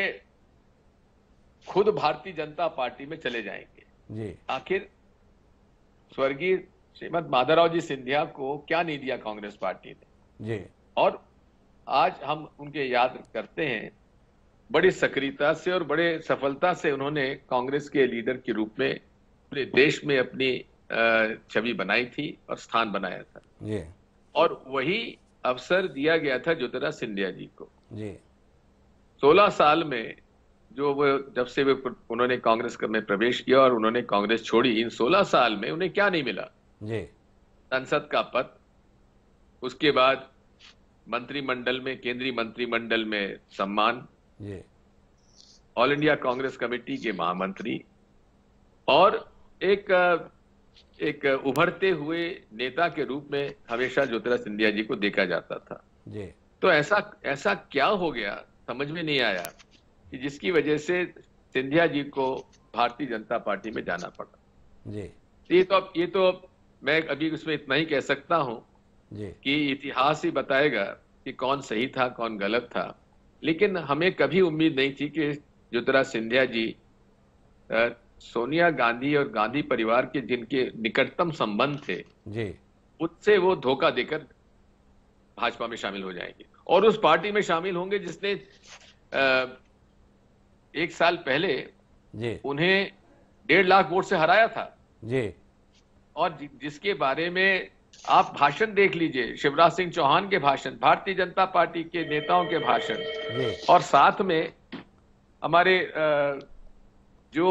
खुद भारतीय जनता पार्टी में चले जाएंगे जी आखिर स्वर्गीय श्रीमद माधवराव जी सिंधिया को क्या नहीं दिया कांग्रेस पार्टी ने जी और आज हम उनके याद करते हैं बड़ी सक्रियता से और बड़े सफलता से उन्होंने कांग्रेस के लीडर के रूप में पूरे देश में अपनी छवि बनाई थी और स्थान बनाया था जी और वही अवसर दिया गया था ज्योतिराज सिंधिया जी को जी सोलह साल में जो वो जब से वे उन्होंने कांग्रेस में प्रवेश किया और उन्होंने कांग्रेस छोड़ी इन 16 साल में उन्हें क्या नहीं मिला जी संसद का पद उसके बाद मंत्रिमंडल में केंद्रीय मंत्रिमंडल में सम्मान जी ऑल इंडिया कांग्रेस कमेटी के महामंत्री और एक एक उभरते हुए नेता के रूप में हमेशा ज्योतिरा सिंधिया जी को देखा जाता था जी तो ऐसा ऐसा क्या हो गया समझ में नहीं आया कि जिसकी वजह से सिंधिया जी को भारतीय जनता पार्टी में जाना पड़ा जी तो ये तो अब ये तो अब मैं अभी उसमें इतना ही कह सकता हूँ कि इतिहास ही बताएगा कि कौन सही था कौन गलत था लेकिन हमें कभी उम्मीद नहीं थी कि ज्योतिरा सिंधिया जी सोनिया गांधी और गांधी परिवार के जिनके निकटतम संबंध थे जी उससे वो धोखा देकर भाजपा में शामिल हो जाएंगे और उस पार्टी में शामिल होंगे जिसने आ, एक साल पहले जी उन्हें डेढ़ लाख वोट से हराया था जी और जिसके बारे में आप भाषण देख लीजिए शिवराज सिंह चौहान के भाषण भारतीय जनता पार्टी के नेताओं के भाषण और साथ में हमारे जो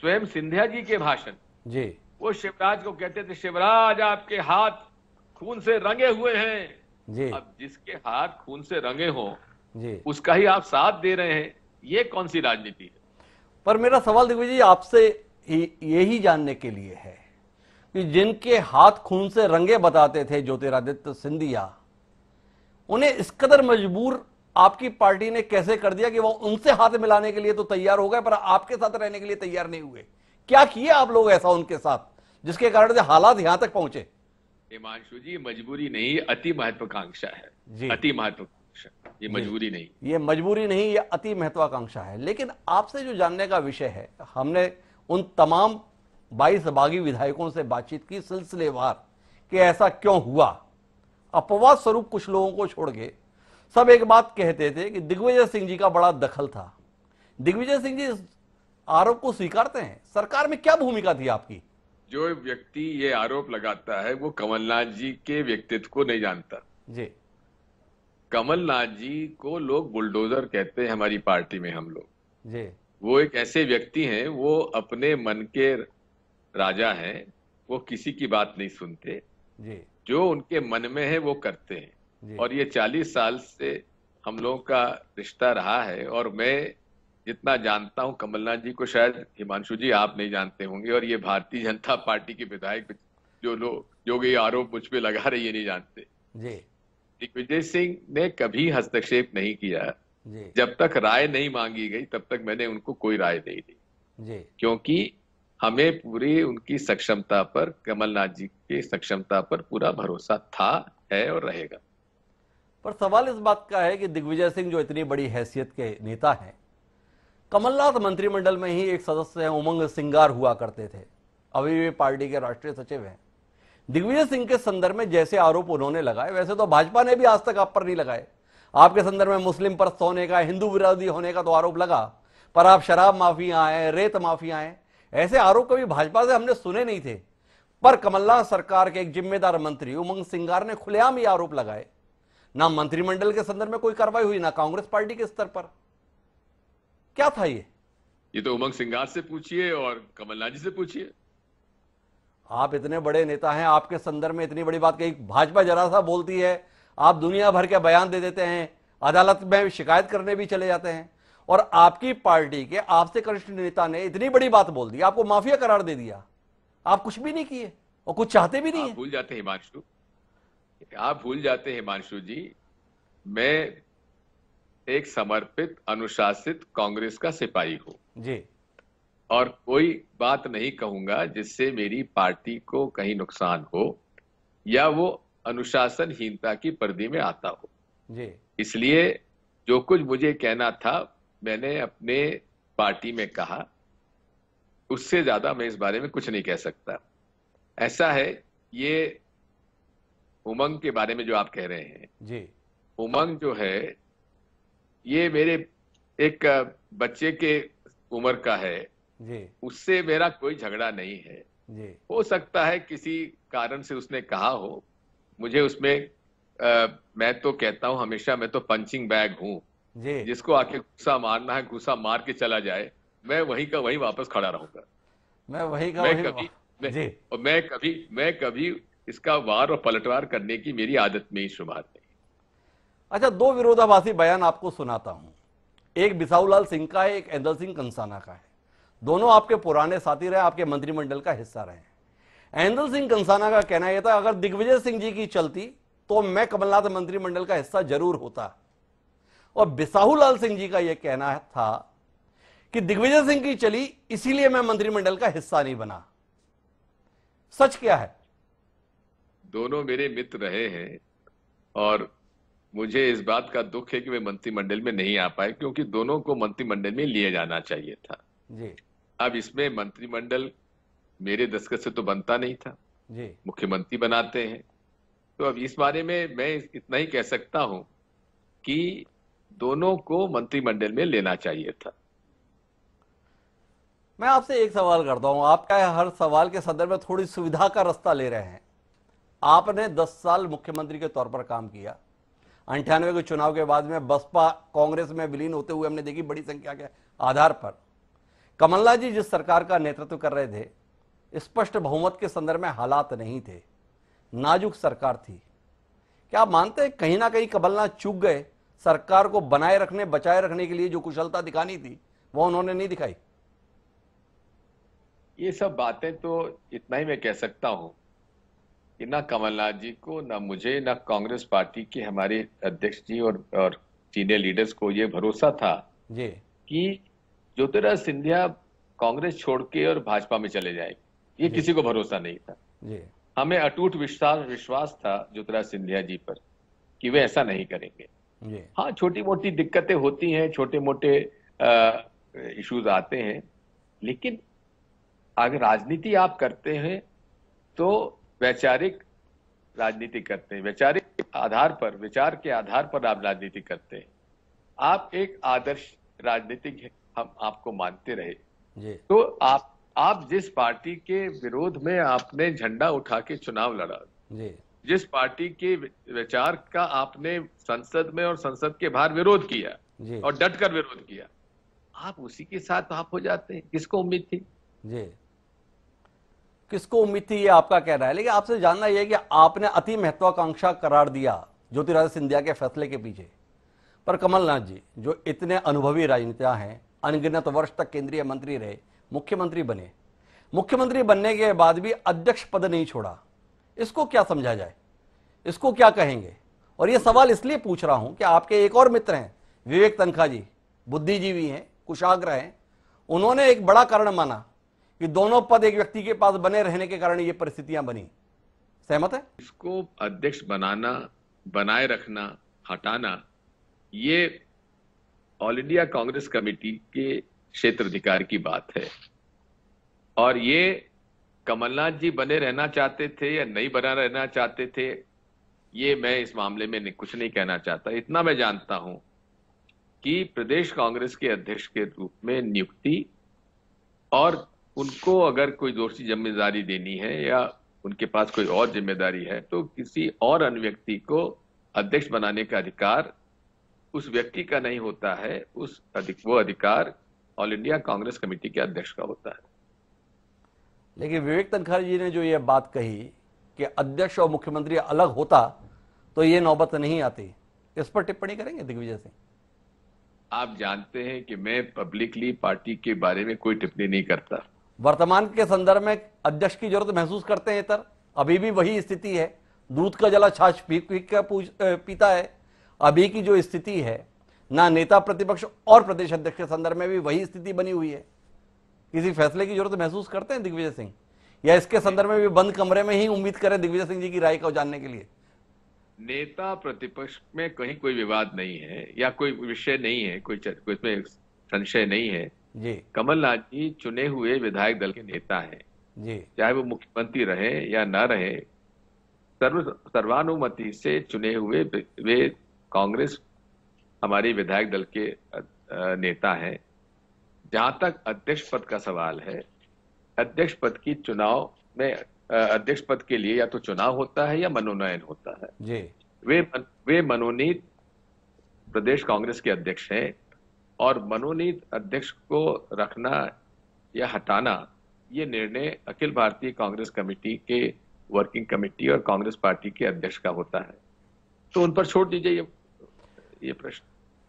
स्वयं सिंधिया जी के भाषण जी वो शिवराज को कहते थे शिवराज आपके हाथ खून से रंगे हुए हैं जी अब जिसके हाथ खून से रंगे हों उसका ही आप साथ दे रहे हैं ये कौन सी राजनीति है पर मेरा सवाल दिग्विजय जी आपसे यही जानने के लिए है कि जिनके हाथ खून से रंगे बताते थे ज्योतिरादित्य सिंधिया उन्हें इस कदर मजबूर आपकी पार्टी ने कैसे कर दिया कि वो उनसे हाथ मिलाने के लिए तो तैयार हो गए पर आपके साथ रहने के लिए तैयार नहीं हुए क्या किए आप लोग ऐसा उनके साथ जिसके कारण से हालात यहां तक पहुंचे हिमांशु जी मजबूरी नहीं अति महत्वाकांक्षा है अति महत्व ये मजबूरी नहीं ये मजबूरी नहीं ये अति महत्वाकांक्षा है लेकिन आपसे जो जानने का विषय है हमने उन तमाम बाईस बागी विधायकों से बातचीत की सिलसिलेवार कि ऐसा क्यों हुआ अपवाद स्वरूप कुछ लोगों को छोड़ के सब एक बात कहते थे कि दिग्विजय सिंह जी का बड़ा दखल था दिग्विजय सिंह जी इस आरोप को स्वीकारते हैं सरकार में क्या भूमिका थी आपकी जो व्यक्ति ये आरोप लगाता है वो कमलनाथ जी के व्यक्तित्व को नहीं जानता जी कमलनाथ जी को लोग बुलडोजर कहते हैं हमारी पार्टी में हम लोग जी वो एक ऐसे व्यक्ति हैं वो अपने मन के राजा हैं वो किसी की बात नहीं सुनते जी जो उनके मन में है वो करते हैं और ये चालीस साल से हम लोगों का रिश्ता रहा है और मैं जितना जानता हूं कमलनाथ जी को शायद हिमांशु जी आप नहीं जानते होंगे और ये भारतीय जनता पार्टी के विधायक जो लोग जो ये आरोप मुझ पर लगा रही है नहीं जानते जी दिग्विजय सिंह ने कभी हस्तक्षेप नहीं किया जब तक राय नहीं मांगी गई तब तक मैंने उनको कोई राय नहीं दी क्योंकि हमें पूरी उनकी सक्षमता पर कमलनाथ जी की सक्षमता पर पूरा भरोसा था है और रहेगा पर सवाल इस बात का है कि दिग्विजय सिंह जो इतनी बड़ी हैसियत के नेता हैं कमलनाथ मंत्रिमंडल में ही एक सदस्य हैं उमंग सिंगार हुआ करते थे अभी वे पार्टी के राष्ट्रीय सचिव हैं दिग्विजय सिंह के संदर्भ में जैसे आरोप उन्होंने लगाए वैसे तो भाजपा ने भी आज तक आप पर नहीं लगाए आपके संदर्भ में मुस्लिम परस्त होने का हिंदू विरोधी होने का तो आरोप लगा पर आप शराब माफिया आए रेत माफिया आए ऐसे आरोप कभी भाजपा से हमने सुने नहीं थे पर कमलनाथ सरकार के एक जिम्मेदार मंत्री उमंग सिंगार ने खुलेआम ये आरोप लगाए ना मंत्रिमंडल के संदर्भ में कोई कार्रवाई हुई ना कांग्रेस पार्टी के स्तर पर क्या था ये ये तो उमंग सिंगार से पूछिए और कमलनाथ जी से पूछिए आप इतने बड़े नेता हैं आपके संदर्भ में इतनी बड़ी बात कही भाजपा जरा सा बोलती है आप दुनिया भर के बयान दे देते हैं अदालत में शिकायत करने भी चले जाते हैं और आपकी पार्टी के आपसे कनिष्ठ नेता ने इतनी बड़ी बात बोल दी आपको माफिया करार दे दिया आप कुछ भी नहीं किए और कुछ चाहते भी नहीं भूल जाते हिमांशु आप भूल जाते हिमांशु जी मैं एक समर्पित अनुशासित कांग्रेस का सिपाही हूं जी और कोई बात नहीं कहूंगा जिससे मेरी पार्टी को कहीं नुकसान हो या वो अनुशासनहीनता की पर्दी में आता हो इसलिए जो कुछ मुझे कहना था मैंने अपने पार्टी में कहा उससे ज्यादा मैं इस बारे में कुछ नहीं कह सकता ऐसा है ये उमंग के बारे में जो आप कह रहे हैं जी उमंग जो है ये मेरे एक बच्चे के उम्र का है जी उससे मेरा कोई झगड़ा नहीं है जी हो सकता है किसी कारण से उसने कहा हो मुझे उसमें आ, मैं तो कहता हूँ हमेशा मैं तो पंचिंग बैग हूँ जिसको आके गुस्सा मारना है गुस्सा मार के चला जाए मैं वहीं का वहीं वापस खड़ा रहूंगा मैं वहीं का मैं वही कभी मैं, जी। और मैं कभी मैं कभी इसका वार और पलटवार करने की मेरी आदत में ही शुमार नहीं अच्छा दो विरोधाभासी बयान आपको सुनाता हूँ एक बिसाऊलाल सिंह का है एक एंदल सिंह कंसाना का है दोनों आपके पुराने साथी रहे आपके मंत्रिमंडल का हिस्सा रहे एंदल सिंह कंसाना का कहना यह था अगर दिग्विजय सिंह जी की चलती तो मैं कमलनाथ मंत्रिमंडल का हिस्सा जरूर होता और बिसाहूलाल सिंह जी का यह कहना था कि दिग्विजय सिंह की चली इसीलिए मैं मंत्रिमंडल का हिस्सा नहीं बना सच क्या है दोनों मेरे मित्र रहे हैं और मुझे इस बात का दुख है कि वे मंत्रिमंडल में नहीं आ पाए क्योंकि दोनों को मंत्रिमंडल में लिए जाना चाहिए था जी अब इसमें मंत्रिमंडल मेरे दस्खत से तो बनता नहीं था मुख्यमंत्री बनाते हैं तो अब इस बारे में मैं इतना ही कह सकता हूं कि दोनों को मंत्रिमंडल में लेना चाहिए था मैं आपसे एक सवाल करता हूं आपका हर सवाल के संदर्भ में थोड़ी सुविधा का रास्ता ले रहे हैं आपने 10 साल मुख्यमंत्री के तौर पर काम किया अंठानवे के चुनाव के बाद में बसपा कांग्रेस में विलीन होते हुए हमने देखी बड़ी संख्या के आधार पर कमलनाथ जी जिस सरकार का नेतृत्व कर रहे थे स्पष्ट बहुमत के संदर्भ में हालात नहीं थे नाजुक सरकार थी क्या आप मानते हैं कहीं ना कहीं कमलनाथ चूक गए सरकार को बनाए रखने बचाए रखने के लिए जो कुशलता दिखानी थी वो उन्होंने नहीं दिखाई ये सब बातें तो इतना ही मैं कह सकता हूं कि ना कमलनाथ जी को ना मुझे ना कांग्रेस पार्टी के हमारे अध्यक्ष जी और और सीनियर लीडर्स को ये भरोसा था जी कि ज्योतिराज सिंधिया कांग्रेस छोड़ के और भाजपा में चले जाएंगे ये किसी को भरोसा नहीं था हमें अटूट विश्वास विश्वास था ज्योतिराज सिंधिया जी पर कि वे ऐसा नहीं करेंगे हाँ छोटी मोटी दिक्कतें होती हैं छोटे मोटे इश्यूज आते हैं लेकिन अगर राजनीति आप करते हैं तो वैचारिक राजनीति करते हैं वैचारिक आधार पर विचार के आधार पर आप राजनीति करते हैं आप एक आदर्श राजनीतिक हम आपको मानते रहे तो आप आप जिस पार्टी के विरोध में आपने झंडा उठा के चुनाव लड़ा जिस पार्टी के विचार का आपने संसद में और संसद के बाहर विरोध किया और डट कर विरोध किया आप उसी के साथ आप हो जाते हैं किसको उम्मीद थी जी किसको उम्मीद थी ये आपका कह रहा है लेकिन आपसे जानना यह कि आपने अति महत्वाकांक्षा करार दिया ज्योतिरादित्य सिंधिया के फैसले के पीछे पर कमलनाथ जी जो इतने अनुभवी राजनेता हैं अनगिनत वर्ष तक केंद्रीय मंत्री रहे मुख्यमंत्री बने मुख्यमंत्री बनने के बाद भी अध्यक्ष पद नहीं छोड़ा इसको क्या समझा जाए इसको क्या कहेंगे और ये सवाल इसलिए पूछ रहा हूं कि आपके एक और मित्र हैं विवेक तनखा जी बुद्धिजीवी हैं कुशाग्र हैं उन्होंने एक बड़ा कारण माना कि दोनों पद एक व्यक्ति के पास बने रहने के कारण ये परिस्थितियां बनी सहमत है इसको अध्यक्ष बनाना बनाए रखना हटाना ये ऑल इंडिया कांग्रेस कमेटी के क्षेत्राधिकार की बात है और ये कमलनाथ जी बने रहना चाहते थे या नहीं बना रहना चाहते थे ये मैं इस मामले में कुछ नहीं कहना चाहता इतना मैं जानता हूं कि प्रदेश कांग्रेस के अध्यक्ष के रूप में नियुक्ति और उनको अगर कोई दोषी जिम्मेदारी देनी है या उनके पास कोई और जिम्मेदारी है तो किसी और अन्य व्यक्ति को अध्यक्ष बनाने का अधिकार उस व्यक्ति का नहीं होता है उस अधिक वो अधिकार ऑल इंडिया कांग्रेस कमेटी के अध्यक्ष का होता है लेकिन विवेक तनखड़ जी ने जो ये बात कही कि अध्यक्ष और मुख्यमंत्री अलग होता तो ये नौबत नहीं आती इस पर टिप्पणी करेंगे दिग्विजय सिंह आप जानते हैं कि मैं पब्लिकली पार्टी के बारे में कोई टिप्पणी नहीं करता वर्तमान के संदर्भ में अध्यक्ष की जरूरत महसूस करते हैं तर अभी भी वही स्थिति है दूध का जला छाछ पी, पी, पी, पीता है अभी की जो स्थिति है ना नेता प्रतिपक्ष और प्रदेश अध्यक्ष के संदर्भ में भी वही स्थिति बनी हुई है किसी फैसले की जरूरत महसूस करते हैं दिग्विजय सिंह या इसके संदर्भ में भी बंद कमरे में ही उम्मीद करें दिग्विजय सिंह जी की राय को जानने के लिए नेता प्रतिपक्ष में कहीं कोई विवाद नहीं है या कोई विषय नहीं है कोई इसमें संशय नहीं है जी कमलनाथ जी चुने हुए विधायक दल के नेता है जी चाहे वो मुख्यमंत्री रहे या ना रहे सर्व सर्वानुमति से चुने हुए वे कांग्रेस हमारी विधायक दल के नेता हैं जहां तक अध्यक्ष पद का सवाल है अध्यक्ष पद की चुनाव में अध्यक्ष पद के लिए या तो चुनाव होता है या मनोनयन होता है जी। वे वे मनोनीत प्रदेश कांग्रेस के अध्यक्ष हैं और मनोनीत अध्यक्ष को रखना या हटाना ये निर्णय अखिल भारतीय कांग्रेस कमेटी के वर्किंग कमेटी और कांग्रेस पार्टी के अध्यक्ष का होता है तो उन पर छोड़ दीजिए ये प्रश्न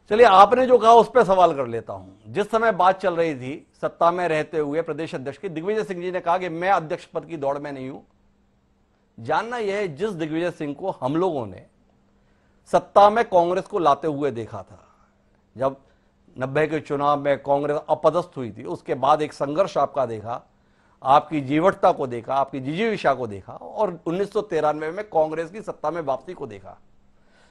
चलिए आपने जो कहा उस पर सवाल कर लेता हूं जिस समय बात चल रही थी सत्ता में रहते हुए प्रदेश अध्यक्ष की दिग्विजय सिंह जी ने कहा कि मैं अध्यक्ष पद की दौड़ में नहीं हूं जानना यह है जिस दिग्विजय सिंह को हम लोगों ने सत्ता में कांग्रेस को लाते हुए देखा था जब नब्बे के चुनाव में कांग्रेस अपदस्थ हुई थी उसके बाद एक संघर्ष आपका देखा आपकी जीवटता को देखा आपकी जिजीविषा को देखा और उन्नीस में कांग्रेस की सत्ता में वापसी को देखा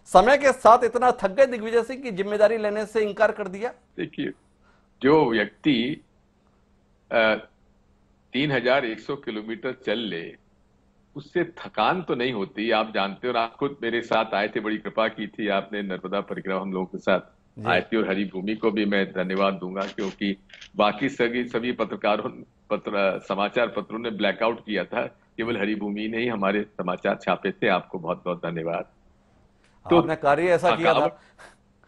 समय के साथ इतना थक गए दिग्विजय सिंह की जिम्मेदारी लेने से इनकार कर दिया देखिए जो व्यक्ति तीन हजार एक सौ किलोमीटर चल ले उससे थकान तो नहीं होती आप जानते हो आप खुद मेरे साथ आए थे बड़ी कृपा की थी आपने नर्मदा परिक्रमा हम लोगों के साथ आए थे और हरी भूमि को भी मैं धन्यवाद दूंगा क्योंकि बाकी सभी सभी पत्रकारों पत्र समाचार पत्रों ने ब्लैकआउट किया था केवल हरी भूमि ने ही हमारे समाचार छापे थे आपको बहुत बहुत धन्यवाद तो आपने कार्य ऐसा किया था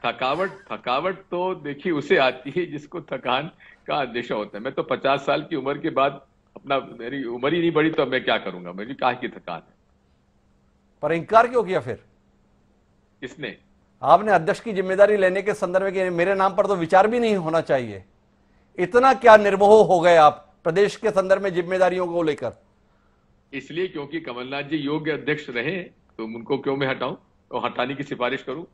थकावट थकावट तो देखिए उसे आती है जिसको थकान का अंदेशा होता है मैं तो पचास साल की उम्र के बाद अपना मेरी उम्र ही नहीं बढ़ी तो मैं क्या करूंगा मेरी काह की थकान है पर इंकार क्यों किया फिर किसने आपने अध्यक्ष की जिम्मेदारी लेने के संदर्भ में मेरे नाम पर तो विचार भी नहीं होना चाहिए इतना क्या निर्मोह हो गए आप प्रदेश के संदर्भ में जिम्मेदारियों को लेकर इसलिए क्योंकि कमलनाथ जी योग्य अध्यक्ष रहे तो उनको क्यों मैं हटाऊं तो हटाने की सिफारिश करूं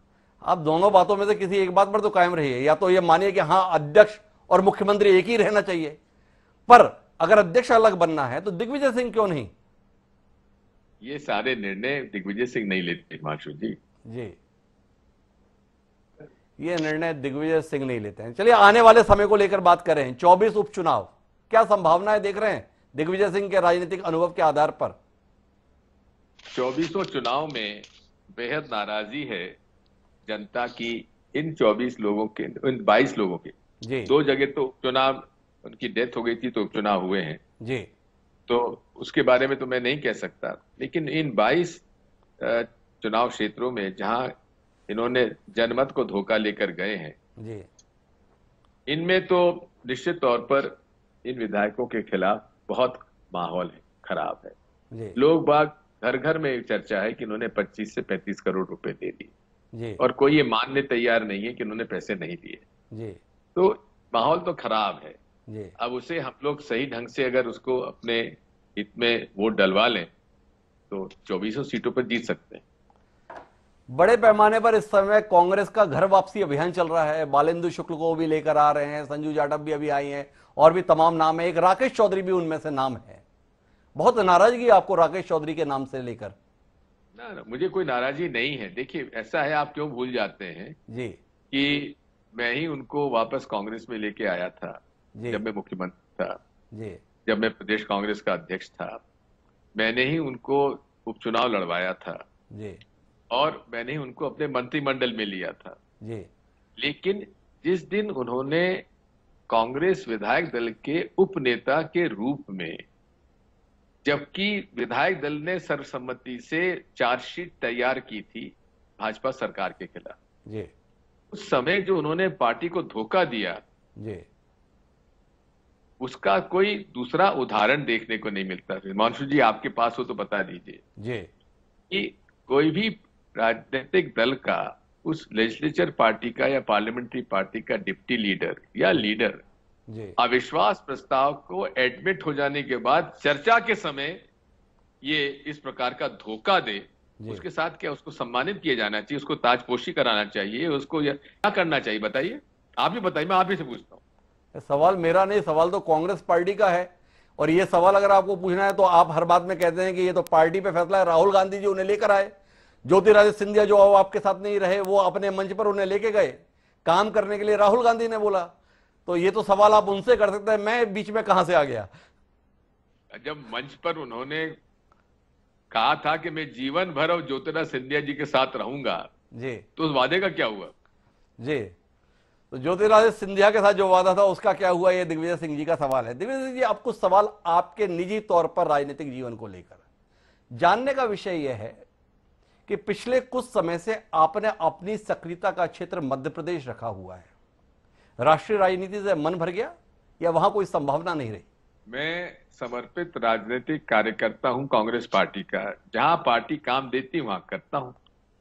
आप दोनों बातों में से किसी एक बात पर तो कायम रही है या तो ये मानिए कि हाँ अध्यक्ष और मुख्यमंत्री एक ही रहना चाहिए पर अगर अध्यक्ष अलग बनना है तो दिग्विजय सिंह क्यों नहीं ये सारे निर्णय दिग्विजय सिंह नहीं लेते हिमांशु जी जी ये निर्णय दिग्विजय सिंह नहीं लेते हैं चलिए आने वाले समय को लेकर बात कर रहे हैं चौबीस उपचुनाव क्या संभावनाएं देख रहे हैं दिग्विजय सिंह के राजनीतिक अनुभव के आधार पर चौबीसों चुनाव में बेहद नाराजी है जनता की इन 24 लोगों के इन 22 लोगों के दो जगह तो उपचुनाव उनकी डेथ हो गई थी तो उपचुनाव हुए हैं जी तो उसके बारे में तो मैं नहीं कह सकता लेकिन इन 22 चुनाव क्षेत्रों में जहां इन्होंने जनमत को धोखा लेकर गए हैं जी इनमें तो निश्चित तौर पर इन विधायकों के खिलाफ बहुत माहौल है खराब है लोग बाग घर घर में चर्चा है कि उन्होंने 25 से 35 करोड़ रुपए दे दिए और कोई ये मानने तैयार नहीं है कि उन्होंने पैसे नहीं दिए तो माहौल तो खराब है अब उसे हम लोग सही ढंग से अगर उसको अपने हित में वोट डलवा लें तो चौबीसों सीटों पर जीत सकते हैं बड़े पैमाने पर इस समय कांग्रेस का घर वापसी अभियान चल रहा है बालेंदु शुक्ल को भी लेकर आ रहे हैं संजू जाटव भी अभी आई हैं और भी तमाम नाम है एक राकेश चौधरी भी उनमें से नाम है बहुत नाराजगी आपको राकेश चौधरी के नाम से लेकर ना, ना मुझे कोई नाराजगी नहीं है देखिए ऐसा है आप क्यों भूल जाते हैं जी कि मैं ही उनको वापस कांग्रेस में लेके आया था जब मैं मुख्यमंत्री था जी जब मैं प्रदेश कांग्रेस का अध्यक्ष था मैंने ही उनको उपचुनाव लड़वाया था जी और मैंने ही उनको अपने मंत्रिमंडल में लिया था जी लेकिन जिस दिन उन्होंने कांग्रेस विधायक दल के उपनेता के रूप में जबकि विधायक दल ने सर्वसम्मति से चार्जशीट तैयार की थी भाजपा सरकार के खिलाफ जी उस समय जो उन्होंने पार्टी को धोखा दिया जी उसका कोई दूसरा उदाहरण देखने को नहीं मिलता हिमांशु जी आपके पास हो तो बता दीजिए जी कि कोई भी राजनीतिक दल का उस लेजिस्लेचर पार्टी का या पार्लियामेंट्री पार्टी का डिप्टी लीडर या लीडर अविश्वास प्रस्ताव को एडमिट हो जाने के बाद चर्चा के समय ये इस प्रकार का धोखा दे उसके साथ क्या उसको सम्मानित किया जाना चाहिए उसको ताजपोशी कराना चाहिए उसको क्या करना चाहिए बताइए आप ही बताइए मैं आप ही से पूछता हूँ सवाल मेरा नहीं सवाल तो कांग्रेस पार्टी का है और ये सवाल अगर आपको पूछना है तो आप हर बात में कहते हैं कि ये तो पार्टी पे फैसला है राहुल गांधी जी उन्हें लेकर आए ज्योतिरादित्य सिंधिया जो आपके साथ नहीं रहे वो अपने मंच पर उन्हें लेके गए काम करने के लिए राहुल गांधी ने बोला तो ये तो सवाल आप उनसे कर सकते हैं मैं बीच में कहां से आ गया जब अच्छा, मंच पर उन्होंने कहा था कि मैं जीवन भर और ज्योतिरा सिंधिया जी के साथ रहूंगा जी तो उस वादे का क्या हुआ जी तो ज्योतिराज सिंधिया के साथ जो वादा था उसका क्या हुआ ये दिग्विजय सिंह जी का सवाल है दिग्विजय सिंह जी अब कुछ सवाल आपके निजी तौर पर राजनीतिक जीवन को लेकर जानने का विषय यह है कि पिछले कुछ समय से आपने अपनी सक्रियता का क्षेत्र मध्य प्रदेश रखा हुआ है राष्ट्रीय राजनीति से मन भर गया या वहां कोई संभावना नहीं रही मैं समर्पित राजनीतिक कार्यकर्ता हूं कांग्रेस पार्टी का जहां पार्टी काम देती वहां करता हूं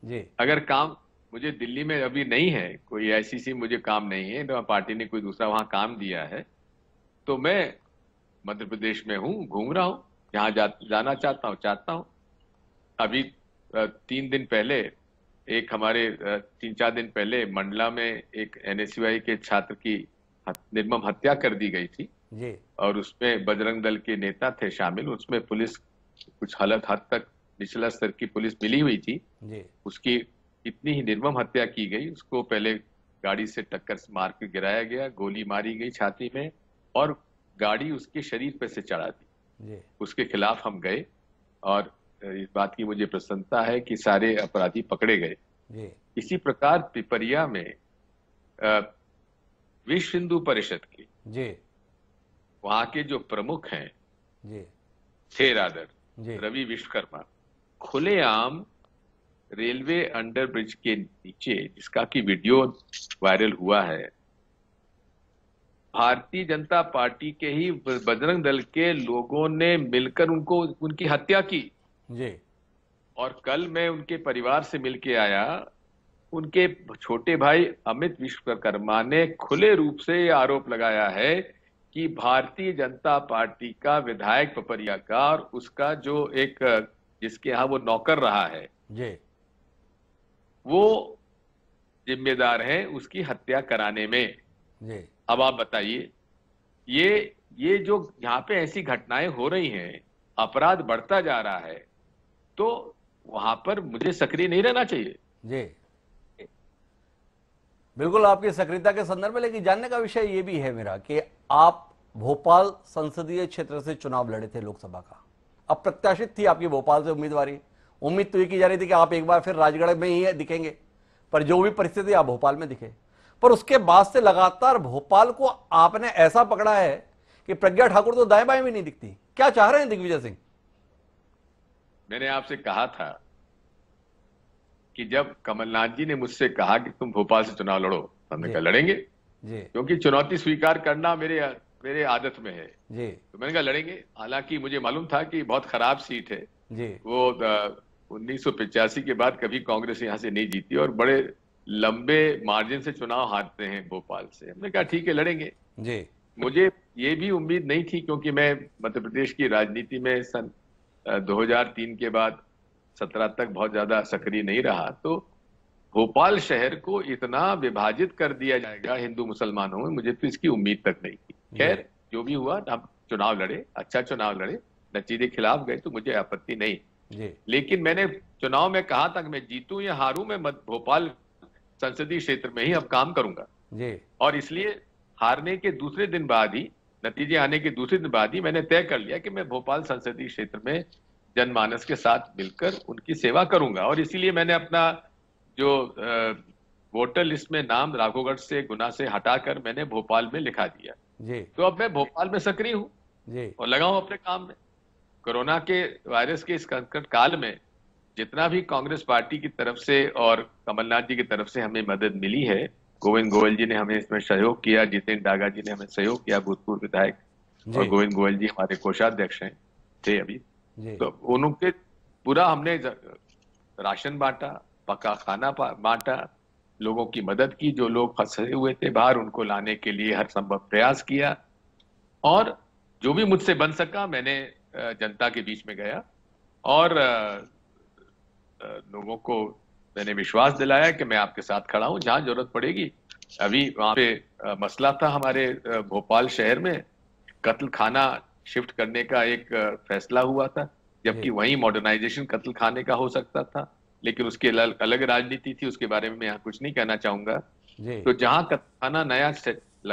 जी अगर काम मुझे दिल्ली में अभी नहीं है कोई आईसीसी मुझे काम नहीं है तो पार्टी ने कोई दूसरा वहां काम दिया है तो मैं मध्य प्रदेश में हूँ घूम रहा हूँ जहाँ जा, जाना चाहता हूँ चाहता हूँ अभी तीन दिन पहले एक हमारे तीन चार दिन पहले मंडला में एक एन के छात्र की निर्मम हत्या कर दी गई थी जी। और उसमें बजरंग दल के नेता थे शामिल उसमें पुलिस कुछ हालत हद तक निचला स्तर की पुलिस मिली हुई थी जी। उसकी इतनी ही निर्मम हत्या की गई उसको पहले गाड़ी से टक्कर मार के गिराया गया गोली मारी गई छाती में और गाड़ी उसके शरीर पे से चढ़ा दी उसके खिलाफ हम गए और इस बात की मुझे प्रसन्नता है कि सारे अपराधी पकड़े गए इसी प्रकार पिपरिया में विश्व हिंदू परिषद के वहां के जो प्रमुख हैं जी रवि विश्वकर्मा खुलेआम रेलवे अंडर ब्रिज के नीचे जिसका कि वीडियो वायरल हुआ है भारतीय जनता पार्टी के ही बजरंग दल के लोगों ने मिलकर उनको उनकी हत्या की जी और कल मैं उनके परिवार से मिलके आया उनके छोटे भाई अमित विश्वकर्मा ने खुले रूप से आरोप लगाया है कि भारतीय जनता पार्टी का विधायक पपरिया का और उसका जो एक जिसके यहाँ वो नौकर रहा है जी वो जिम्मेदार है उसकी हत्या कराने में जी अब आप बताइए ये ये जो यहाँ पे ऐसी घटनाएं हो रही हैं अपराध बढ़ता जा रहा है तो वहां पर मुझे सक्रिय नहीं रहना चाहिए जी बिल्कुल आपकी सक्रियता के संदर्भ में लेकिन जानने का विषय ये भी है मेरा कि आप भोपाल संसदीय क्षेत्र से चुनाव लड़े थे लोकसभा का अब प्रत्याशित थी आपकी भोपाल से उम्मीदवारी उम्मीद तो ये की जा रही थी कि आप एक बार फिर राजगढ़ में ही दिखेंगे पर जो भी परिस्थिति आप भोपाल में दिखे पर उसके बाद से लगातार भोपाल को आपने ऐसा पकड़ा है कि प्रज्ञा ठाकुर तो दाएं बाएं भी नहीं दिखती क्या चाह रहे हैं दिग्विजय सिंह मैंने आपसे कहा था कि जब कमलनाथ जी ने मुझसे कहा कि तुम भोपाल से चुनाव लड़ो तो हमने कहा लड़ेंगे क्योंकि चुनौती स्वीकार करना मेरे मेरे आदत में है जी। तो मैंने कहा लड़ेंगे हालांकि मुझे मालूम था कि बहुत खराब सीट है जी। वो उन्नीस के बाद कभी कांग्रेस यहाँ से नहीं जीती और बड़े लंबे मार्जिन से चुनाव हारते हैं भोपाल से हमने कहा ठीक है लड़ेंगे जी। मुझे ये भी उम्मीद नहीं थी क्योंकि मैं मध्य प्रदेश की राजनीति में सन 2003 के बाद 17 तक बहुत ज़्यादा सक्रिय नहीं रहा तो भोपाल शहर को इतना विभाजित कर दिया जाएगा हिंदू मुसलमानों में मुझे तो इसकी उम्मीद तक नहीं थी खैर जो भी हुआ हम चुनाव लड़े अच्छा चुनाव लड़े नतीजे खिलाफ गए तो मुझे आपत्ति नहीं लेकिन मैंने चुनाव में कहा था कि मैं जीतू या हारू मैं भोपाल संसदीय क्षेत्र में ही अब काम करूंगा और इसलिए हारने के दूसरे दिन बाद ही नतीजे आने के दूसरे दिन बाद ही मैंने तय कर लिया कि मैं भोपाल संसदीय क्षेत्र में जनमानस के साथ मिलकर उनकी सेवा करूंगा और इसीलिए मैंने अपना जो वोटर लिस्ट में नाम राघोगढ़ से गुना से हटाकर मैंने भोपाल में लिखा दिया जी। तो अब मैं भोपाल में सक्रिय हूँ और लगा हूँ अपने काम में कोरोना के वायरस के इस संकट काल में जितना भी कांग्रेस पार्टी की तरफ से और कमलनाथ जी की तरफ से हमें मदद मिली है गोविंद गोयल जी ने हमें इसमें सहयोग किया जितेंद्र डागा जी ने हमें सहयोग किया भूतपूर्व विधायक और गोविंद गोयल जी हमारे कोषाध्यक्ष हैं थे अभी तो उनके पूरा हमने राशन बांटा पका खाना बांटा लोगों की मदद की जो लोग फंसे हुए थे बाहर उनको लाने के लिए हर संभव प्रयास किया और जो भी मुझसे बन सका मैंने जनता के बीच में गया और लोगों को मैंने विश्वास दिलाया कि मैं आपके साथ खड़ा हूँ जहाँ जरूरत पड़ेगी अभी वहाँ पे मसला था हमारे भोपाल शहर में कत्ल खाना शिफ्ट करने का एक फैसला हुआ था जबकि वही मॉडर्नाइजेशन कत्ल खाने का हो सकता था लेकिन उसकी अलग राजनीति थी उसके बारे में मैं यहाँ कुछ नहीं कहना चाहूंगा तो जहाँ कत्ल खाना नया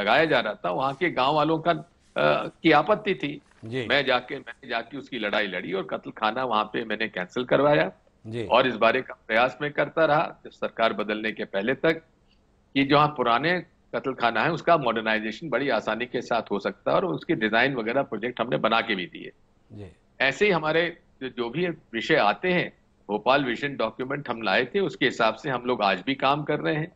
लगाया जा रहा था वहाँ के गाँव वालों का आ, की आपत्ति थी मैं जाके मैंने जाके उसकी लड़ाई लड़ी और कत्ल खाना वहां पे मैंने कैंसिल करवाया और इस बारे का प्रयास में करता रहा सरकार बदलने के पहले तक कि जहाँ पुराने कत्ल खाना है उसका मॉडर्नाइजेशन बड़ी आसानी के साथ हो सकता है और उसकी डिजाइन वगैरह प्रोजेक्ट हमने बना के भी दिए ऐसे ही हमारे जो, जो भी विषय आते हैं भोपाल विजन डॉक्यूमेंट हम लाए थे उसके हिसाब से हम लोग आज भी काम कर रहे हैं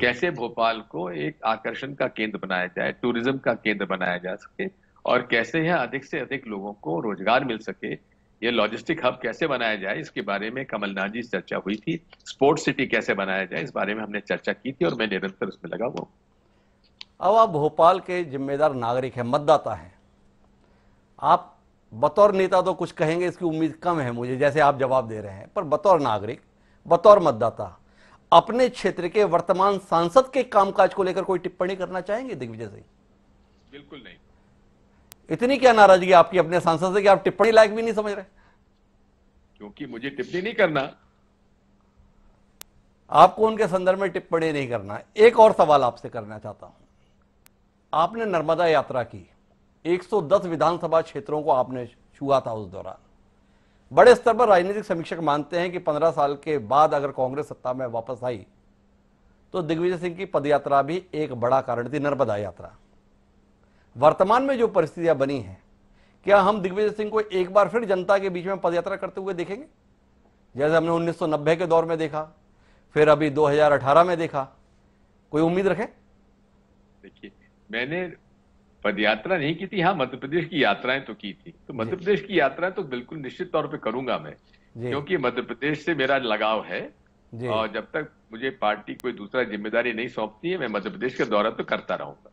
कैसे भोपाल को एक आकर्षण का केंद्र बनाया जाए टूरिज्म का केंद्र बनाया जा सके और कैसे यह अधिक से अधिक लोगों को रोजगार मिल सके ये लॉजिस्टिक हब कैसे बनाया जाए इसके बारे में कमलनाथ जी चर्चा हुई थी स्पोर्ट्स सिटी कैसे बनाया जाए इस बारे में हमने चर्चा की थी और मैं निरंतर उसमें लगा हुआ अब आप भोपाल के जिम्मेदार नागरिक हैं मतदाता हैं आप बतौर नेता तो कुछ कहेंगे इसकी उम्मीद कम है मुझे जैसे आप जवाब दे रहे हैं पर बतौर नागरिक बतौर मतदाता अपने क्षेत्र के वर्तमान सांसद के कामकाज को लेकर कोई टिप्पणी करना चाहेंगे दिग्विजय सिंह बिल्कुल नहीं इतनी क्या नाराजगी आपकी अपने सांसद से कि आप टिप्पणी लायक भी नहीं समझ रहे क्योंकि मुझे टिप्पणी नहीं करना आपको उनके संदर्भ में टिप्पणी नहीं करना एक और सवाल आपसे करना चाहता हूं आपने नर्मदा यात्रा की 110 विधानसभा क्षेत्रों को आपने छुआ था उस दौरान बड़े स्तर पर राजनीतिक समीक्षक मानते हैं कि 15 साल के बाद अगर कांग्रेस सत्ता में वापस आई तो दिग्विजय सिंह की पदयात्रा भी एक बड़ा कारण थी नर्मदा यात्रा वर्तमान में जो परिस्थितियां बनी हैं क्या हम दिग्विजय सिंह को एक बार फिर जनता के बीच में पदयात्रा करते हुए देखेंगे जैसे हमने 1990 के दौर में देखा फिर अभी 2018 में देखा कोई उम्मीद रखे देखिए मैंने पदयात्रा नहीं की थी हाँ मध्यप्रदेश की यात्राएं तो की थी तो मध्यप्रदेश की यात्रा तो बिल्कुल निश्चित तौर पर करूंगा मैं क्योंकि मध्यप्रदेश से मेरा लगाव है और जब तक मुझे पार्टी कोई दूसरा जिम्मेदारी नहीं सौंपती है मैं मध्यप्रदेश का दौरा तो करता रहूंगा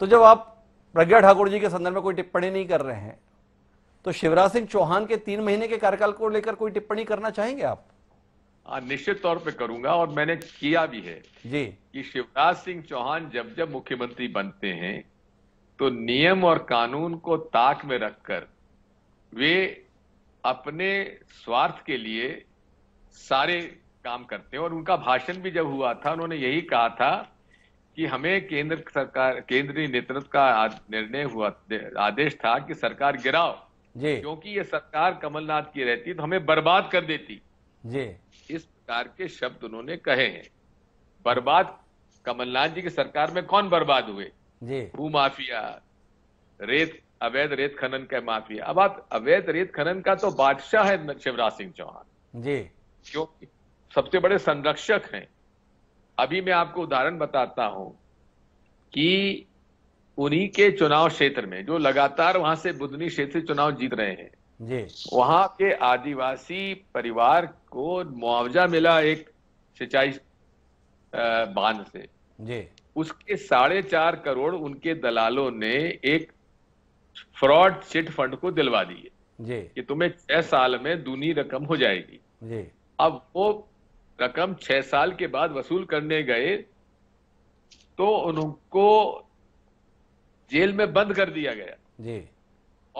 तो जब आप प्रज्ञा ठाकुर जी के संदर्भ में कोई टिप्पणी नहीं कर रहे हैं तो शिवराज सिंह चौहान के तीन महीने के कार्यकाल को लेकर कोई टिप्पणी करना चाहेंगे आप निश्चित तौर पे करूंगा और मैंने किया भी है जी कि शिवराज सिंह चौहान जब जब मुख्यमंत्री बनते हैं तो नियम और कानून को ताक में रखकर वे अपने स्वार्थ के लिए सारे काम करते हैं और उनका भाषण भी जब हुआ था उन्होंने यही कहा था कि हमें केंद्र सरकार केंद्रीय नेतृत्व का निर्णय हुआ आदेश था कि सरकार गिराओ जी क्योंकि ये सरकार कमलनाथ की रहती तो हमें बर्बाद कर देती जी इस प्रकार के शब्द उन्होंने कहे हैं बर्बाद कमलनाथ जी की सरकार में कौन बर्बाद हुए जी भू माफिया रेत अवैध रेत खनन का माफिया अब आप अवैध रेत खनन का तो बादशाह है शिवराज सिंह चौहान जी क्योंकि सबसे बड़े संरक्षक हैं अभी मैं आपको उदाहरण बताता हूं कि उन्हीं के चुनाव क्षेत्र में जो लगातार वहां से बुधनी क्षेत्र चुनाव जीत रहे हैं वहां के आदिवासी परिवार को मुआवजा मिला एक सिंचाई बांध से उसके साढ़े चार करोड़ उनके दलालों ने एक फ्रॉड चिट फंड को दिलवा दिए कि तुम्हें छह साल में दूनी रकम हो जाएगी जी अब वो रकम छह साल के बाद वसूल करने गए तो उनको जेल में बंद कर दिया गया जी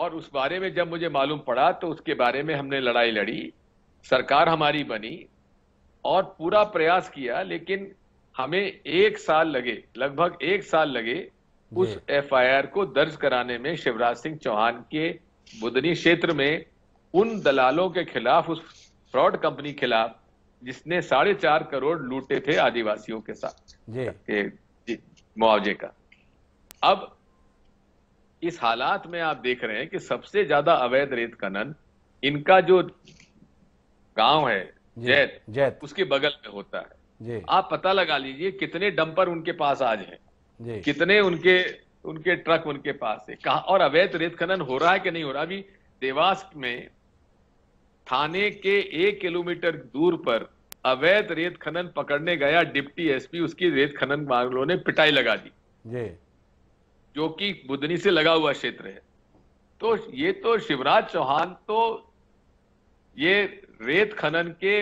और उस बारे में जब मुझे मालूम पड़ा तो उसके बारे में हमने लड़ाई लड़ी सरकार हमारी बनी और पूरा प्रयास किया लेकिन हमें एक साल लगे लगभग एक साल लगे उस एफआईआर को दर्ज कराने में शिवराज सिंह चौहान के बुदनी क्षेत्र में उन दलालों के खिलाफ उस फ्रॉड कंपनी खिलाफ जिसने साढ़े चार करोड़ लूटे थे आदिवासियों के साथ मुआवजे का अब इस हालात में आप देख रहे हैं कि सबसे ज्यादा अवैध रेत खनन इनका जो गांव है जैत जैत उसके बगल में होता है आप पता लगा लीजिए कितने डंपर उनके पास आज हैं कितने उनके उनके ट्रक उनके पास है कहा और अवैध रेत खनन हो रहा है कि नहीं हो रहा अभी देवास में थाने के एक किलोमीटर दूर पर अवैध रेत खनन पकड़ने गया डिप्टी एसपी उसकी रेत खनन मामलों ने पिटाई लगा दी जी। जो कि बुधनी से लगा हुआ क्षेत्र है तो ये तो शिवराज चौहान तो ये रेत खनन के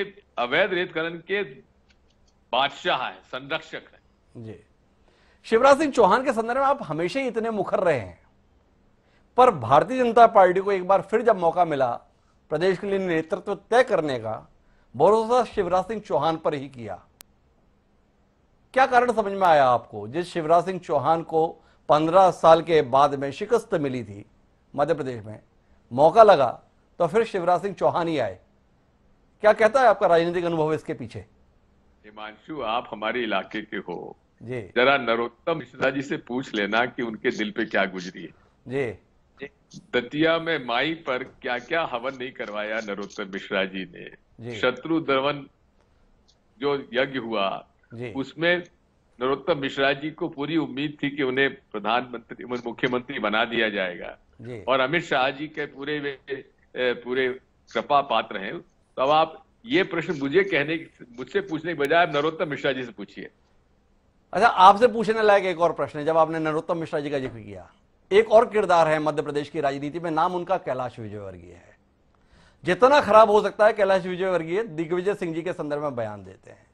अवैध रेत खनन के बादशाह है संरक्षक है जी शिवराज सिंह चौहान के संदर्भ में आप हमेशा ही इतने मुखर रहे हैं पर भारतीय जनता पार्टी को एक बार फिर जब मौका मिला प्रदेश के लिए नेतृत्व तय करने का भरोसा शिवराज सिंह चौहान पर ही किया क्या कारण समझ में आया आपको जिस शिवराज सिंह चौहान को पंद्रह साल के बाद में शिकस्त मिली थी मध्य प्रदेश में मौका लगा तो फिर शिवराज सिंह चौहान ही आए क्या कहता है आपका राजनीतिक अनुभव इसके पीछे हिमांशु आप हमारे इलाके के हो जी जरा नरोत्तम मिश्रा जी से पूछ लेना कि उनके दिल पे क्या गुजरी है जी दतिया में माई पर क्या क्या हवन नहीं करवाया नरोत्तम मिश्रा जी ने शत्रु धवन जो यज्ञ हुआ उसमें नरोत्तम मिश्रा जी को पूरी उम्मीद थी कि उन्हें प्रधानमंत्री मुख्यमंत्री बना दिया जाएगा और अमित शाह जी के पूरे पूरे कृपा पात्र हैं तो अब आप ये प्रश्न मुझे कहने मुझसे पूछने के बजाय नरोत्तम मिश्रा जी से पूछिए अच्छा आपसे पूछने लायक एक और प्रश्न है जब आपने नरोत्तम मिश्रा जी का जिक्र किया एक और किरदार है मध्य प्रदेश की राजनीति में नाम उनका कैलाश विजयवर्गीय है जितना खराब हो सकता है कैलाश विजयवर्गीय दिग्विजय सिंह जी के संदर्भ में बयान देते हैं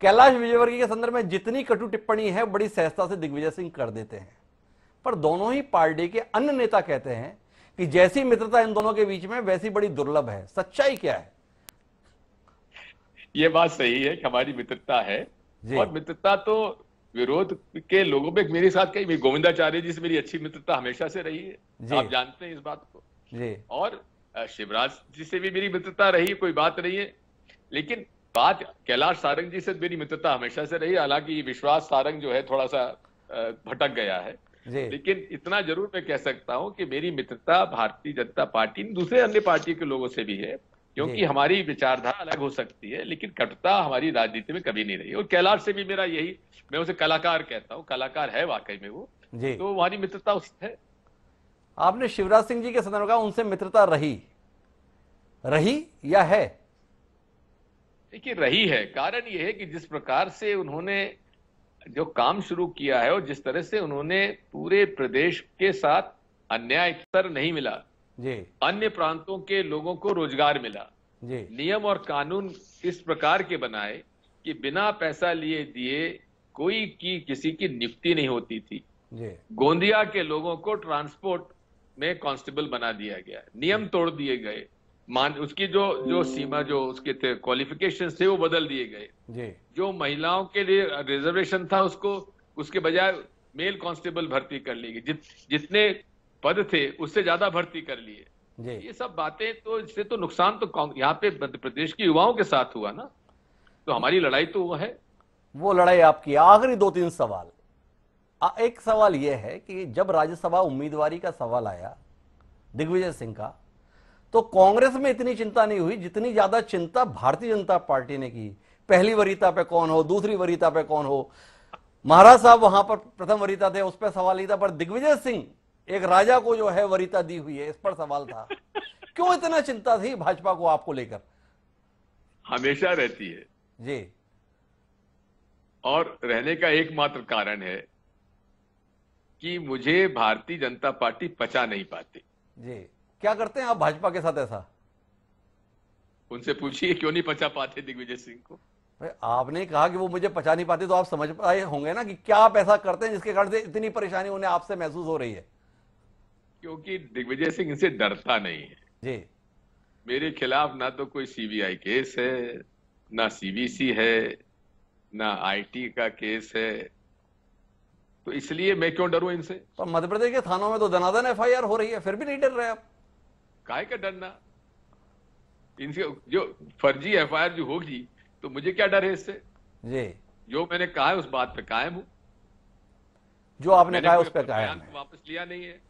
कैलाश विजयवर्गीय के संदर्भ में जितनी कटु टिप्पणी है बड़ी सहजता से दिग्विजय सिंह कर देते हैं पर दोनों ही पार्टी के अन्य नेता कहते हैं कि जैसी मित्रता इन दोनों के बीच में वैसी बड़ी दुर्लभ है सच्चाई क्या है ये बात सही है कि हमारी मित्रता है और मित्रता तो विरोध के लोगों में मेरे साथ कई गोविंदाचार्य जी से मेरी अच्छी मित्रता हमेशा से रही है आप जानते हैं इस बात को जी। और शिवराज जी से भी मेरी मित्रता रही कोई बात नहीं है लेकिन बात कैलाश सारंग जी से मेरी मित्रता हमेशा से रही हालांकि विश्वास सारंग जो है थोड़ा सा भटक गया है लेकिन इतना जरूर मैं कह सकता हूं कि मेरी मित्रता भारतीय जनता पार्टी दूसरे अन्य पार्टी के लोगों से भी है क्योंकि हमारी विचारधारा अलग हो सकती है लेकिन कटुता हमारी राजनीति में कभी नहीं रही और कैलाश से भी मेरा यही मैं उसे कलाकार कहता हूँ कलाकार है वाकई में वो तो हमारी मित्रता उस है आपने शिवराज सिंह जी के सदन का उनसे मित्रता रही रही या है देखिए रही है कारण यह है कि जिस प्रकार से उन्होंने जो काम शुरू किया है और जिस तरह से उन्होंने पूरे प्रदेश के साथ अन्याय स्तर नहीं मिला अन्य प्रांतों के लोगों को रोजगार मिला जी नियम और कानून इस प्रकार के बनाए कि बिना पैसा लिए दिए कोई की किसी की नियुक्ति नहीं होती थी जी गोंदिया के लोगों को ट्रांसपोर्ट में कांस्टेबल बना दिया गया नियम तोड़ दिए गए मान उसकी जो जो सीमा जो उसके थे क्वालिफिकेशन थे वो बदल दिए गए जो महिलाओं के लिए रिजर्वेशन था उसको उसके बजाय मेल कांस्टेबल भर्ती कर ली गई जित, जितने पद थे उससे ज्यादा भर्ती कर लिए ये सब बातें तो इससे तो नुकसान तो यहाँ पे मध्य प्रदेश के युवाओं के साथ हुआ ना तो हमारी लड़ाई तो वो है वो लड़ाई आपकी आखिरी दो तीन सवाल आ, एक सवाल यह है कि जब राज्यसभा उम्मीदवारी का सवाल आया दिग्विजय सिंह का तो कांग्रेस में इतनी चिंता नहीं हुई जितनी ज्यादा चिंता भारतीय जनता पार्टी ने की पहली वरीता पे कौन हो दूसरी वरीता पे कौन हो महाराज साहब वहां पर प्रथम वरीता थे उस पर सवाल नहीं था पर दिग्विजय सिंह एक राजा को जो है वरीता दी हुई है इस पर सवाल था क्यों इतना चिंता थी भाजपा को आपको लेकर हमेशा रहती है जी और रहने का एकमात्र कारण है कि मुझे भारतीय जनता पार्टी पचा नहीं पाती जी क्या करते हैं आप भाजपा के साथ ऐसा उनसे पूछिए क्यों नहीं पचा पाते दिग्विजय सिंह को आपने कहा कि वो मुझे पचा नहीं पाते तो आप समझ पाए होंगे ना कि क्या आप ऐसा करते हैं जिसके कारण से इतनी परेशानी उन्हें आपसे महसूस हो रही है क्योंकि दिग्विजय सिंह इनसे डरता नहीं है जी मेरे खिलाफ ना तो कोई सीबीआई केस है ना सीबीसी है ना आईटी का केस है तो इसलिए मैं क्यों डरू इनसे तो मध्य प्रदेश के थानों में तो धनाधन एफ आई आर हो रही है फिर भी नहीं डर रहे आप काय का डरना इनसे जो फर्जी एफ आई आर जो होगी तो मुझे क्या डर है इससे जी जो मैंने कहा है उस बात पे कायम हूं जो आपने कहा उस पर कायम वापस लिया नहीं है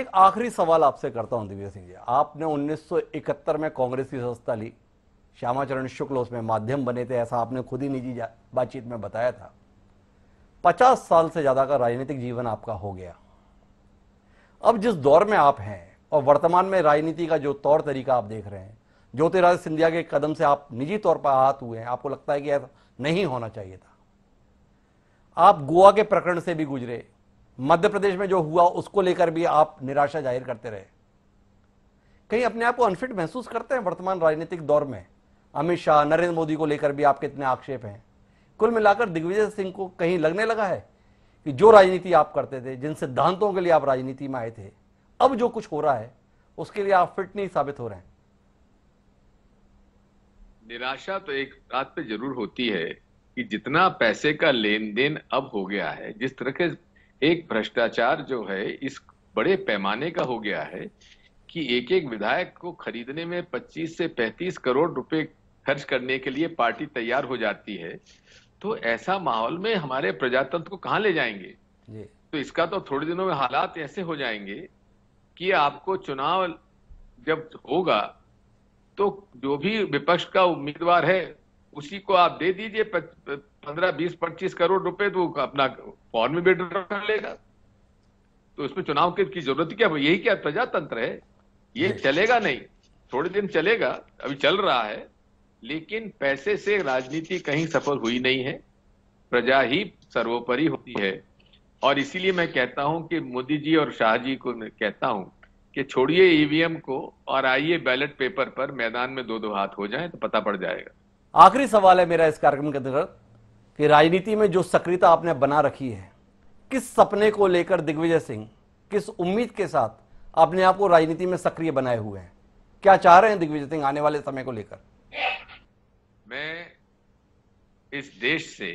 एक आखिरी सवाल आपसे करता हूं दिव्य सिंह जी आपने 1971 में कांग्रेस की संस्था ली श्यामाचरण शुक्ल उसमें माध्यम बने थे ऐसा आपने खुद ही निजी बातचीत में बताया था पचास साल से ज्यादा का राजनीतिक जीवन आपका हो गया अब जिस दौर में आप हैं और वर्तमान में राजनीति का जो तौर तरीका आप देख रहे हैं ज्योतिराज सिंधिया के कदम से आप निजी तौर पर आहत हुए हैं आपको लगता है कि ऐसा नहीं होना चाहिए था आप गोवा के प्रकरण से भी गुजरे मध्य प्रदेश में जो हुआ उसको लेकर भी आप निराशा जाहिर करते रहे कहीं अपने आप को अनफिट महसूस करते हैं वर्तमान राजनीतिक दौर में अमित शाह नरेंद्र मोदी को लेकर भी आपके इतने आक्षेप हैं कुल मिलाकर दिग्विजय सिंह को कहीं लगने लगा है कि जो राजनीति आप करते थे जिन सिद्धांतों के लिए आप राजनीति में आए थे अब जो कुछ हो रहा है उसके लिए आप फिट नहीं साबित हो रहे हैं निराशा तो एक बात पे जरूर होती है कि जितना पैसे का लेन देन अब हो गया है जिस तरह के एक भ्रष्टाचार जो है इस बड़े पैमाने का हो गया है कि एक एक विधायक को खरीदने में 25 से 35 करोड़ रुपए खर्च करने के लिए पार्टी तैयार हो जाती है तो ऐसा माहौल में हमारे प्रजातंत्र को कहा ले जाएंगे तो इसका तो थोड़े दिनों में हालात ऐसे हो जाएंगे कि आपको चुनाव जब होगा तो जो भी विपक्ष का उम्मीदवार है उसी को आप दे दीजिए पंद्रह बीस पच्चीस करोड़ रुपए तो अपना फॉर्म में बेटर कर लेगा तो इसमें चुनाव की जरूरत क्या यही क्या प्रजातंत्र है ये चलेगा नहीं थोड़े दिन चलेगा अभी चल रहा है लेकिन पैसे से राजनीति कहीं सफल हुई नहीं है प्रजा ही सर्वोपरि होती है और इसीलिए मैं कहता हूं कि मोदी जी और शाह जी को मैं कहता हूं कि छोड़िए ईवीएम e को और आइए बैलेट पेपर पर मैदान में दो दो हाथ हो जाए तो पता पड़ जाएगा आखिरी सवाल है मेरा इस कार्यक्रम के अंतर्गत कि राजनीति में जो सक्रियता आपने बना रखी है किस सपने को लेकर दिग्विजय सिंह किस उम्मीद के साथ अपने आप को राजनीति में सक्रिय बनाए हुए हैं क्या चाह रहे हैं दिग्विजय सिंह आने वाले समय को लेकर मैं इस देश से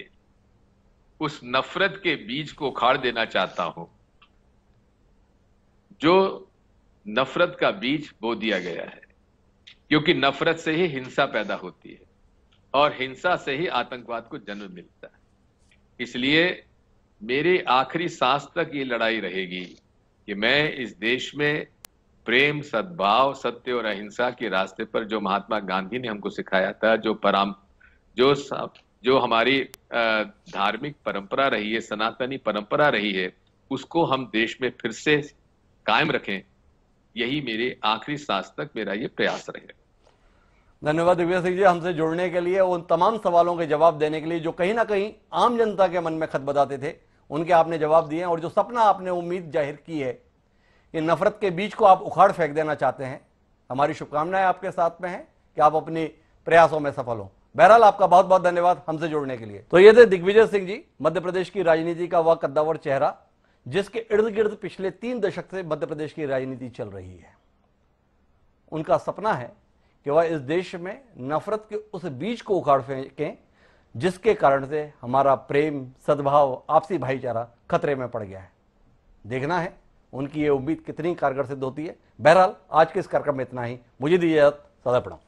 उस नफरत के बीज को उखाड़ देना चाहता हूं जो नफरत का बीज बो दिया गया है क्योंकि नफरत से ही हिंसा पैदा होती है और हिंसा से ही आतंकवाद को जन्म मिलता है इसलिए मेरे आखिरी सांस तक ये लड़ाई रहेगी कि मैं इस देश में प्रेम सद्भाव सत्य और अहिंसा के रास्ते पर जो महात्मा गांधी ने हमको सिखाया था जो पराम जो जो हमारी धार्मिक परंपरा रही है सनातनी परंपरा रही है उसको हम देश में फिर से कायम रखें यही मेरे आखिरी सांस तक मेरा ये प्रयास रहेगा धन्यवाद दिव्या सिंह जी हमसे जुड़ने के लिए उन तमाम सवालों के जवाब देने के लिए जो कहीं ना कहीं आम जनता के मन में खत बताते थे उनके आपने जवाब दिए और जो सपना आपने उम्मीद जाहिर की है कि नफरत के बीच को आप उखाड़ फेंक देना चाहते हैं हमारी शुभकामनाएं आपके साथ में हैं कि आप अपने प्रयासों में सफल हों बहरहाल आपका बहुत बहुत धन्यवाद हमसे जुड़ने के लिए तो ये थे दिग्विजय सिंह जी मध्य प्रदेश की राजनीति का वह कद्दावर चेहरा जिसके इर्द गिर्द पिछले तीन दशक से मध्य प्रदेश की राजनीति चल रही है उनका सपना है कि वह इस देश में नफरत के उस बीज को उखाड़ फेंकें जिसके कारण से हमारा प्रेम सद्भाव आपसी भाईचारा खतरे में पड़ गया है देखना है उनकी ये उम्मीद कितनी कारगर सिद्ध होती है बहरहाल आज के इस कार्यक्रम में इतना ही मुझे दीजिए सदा प्रणाम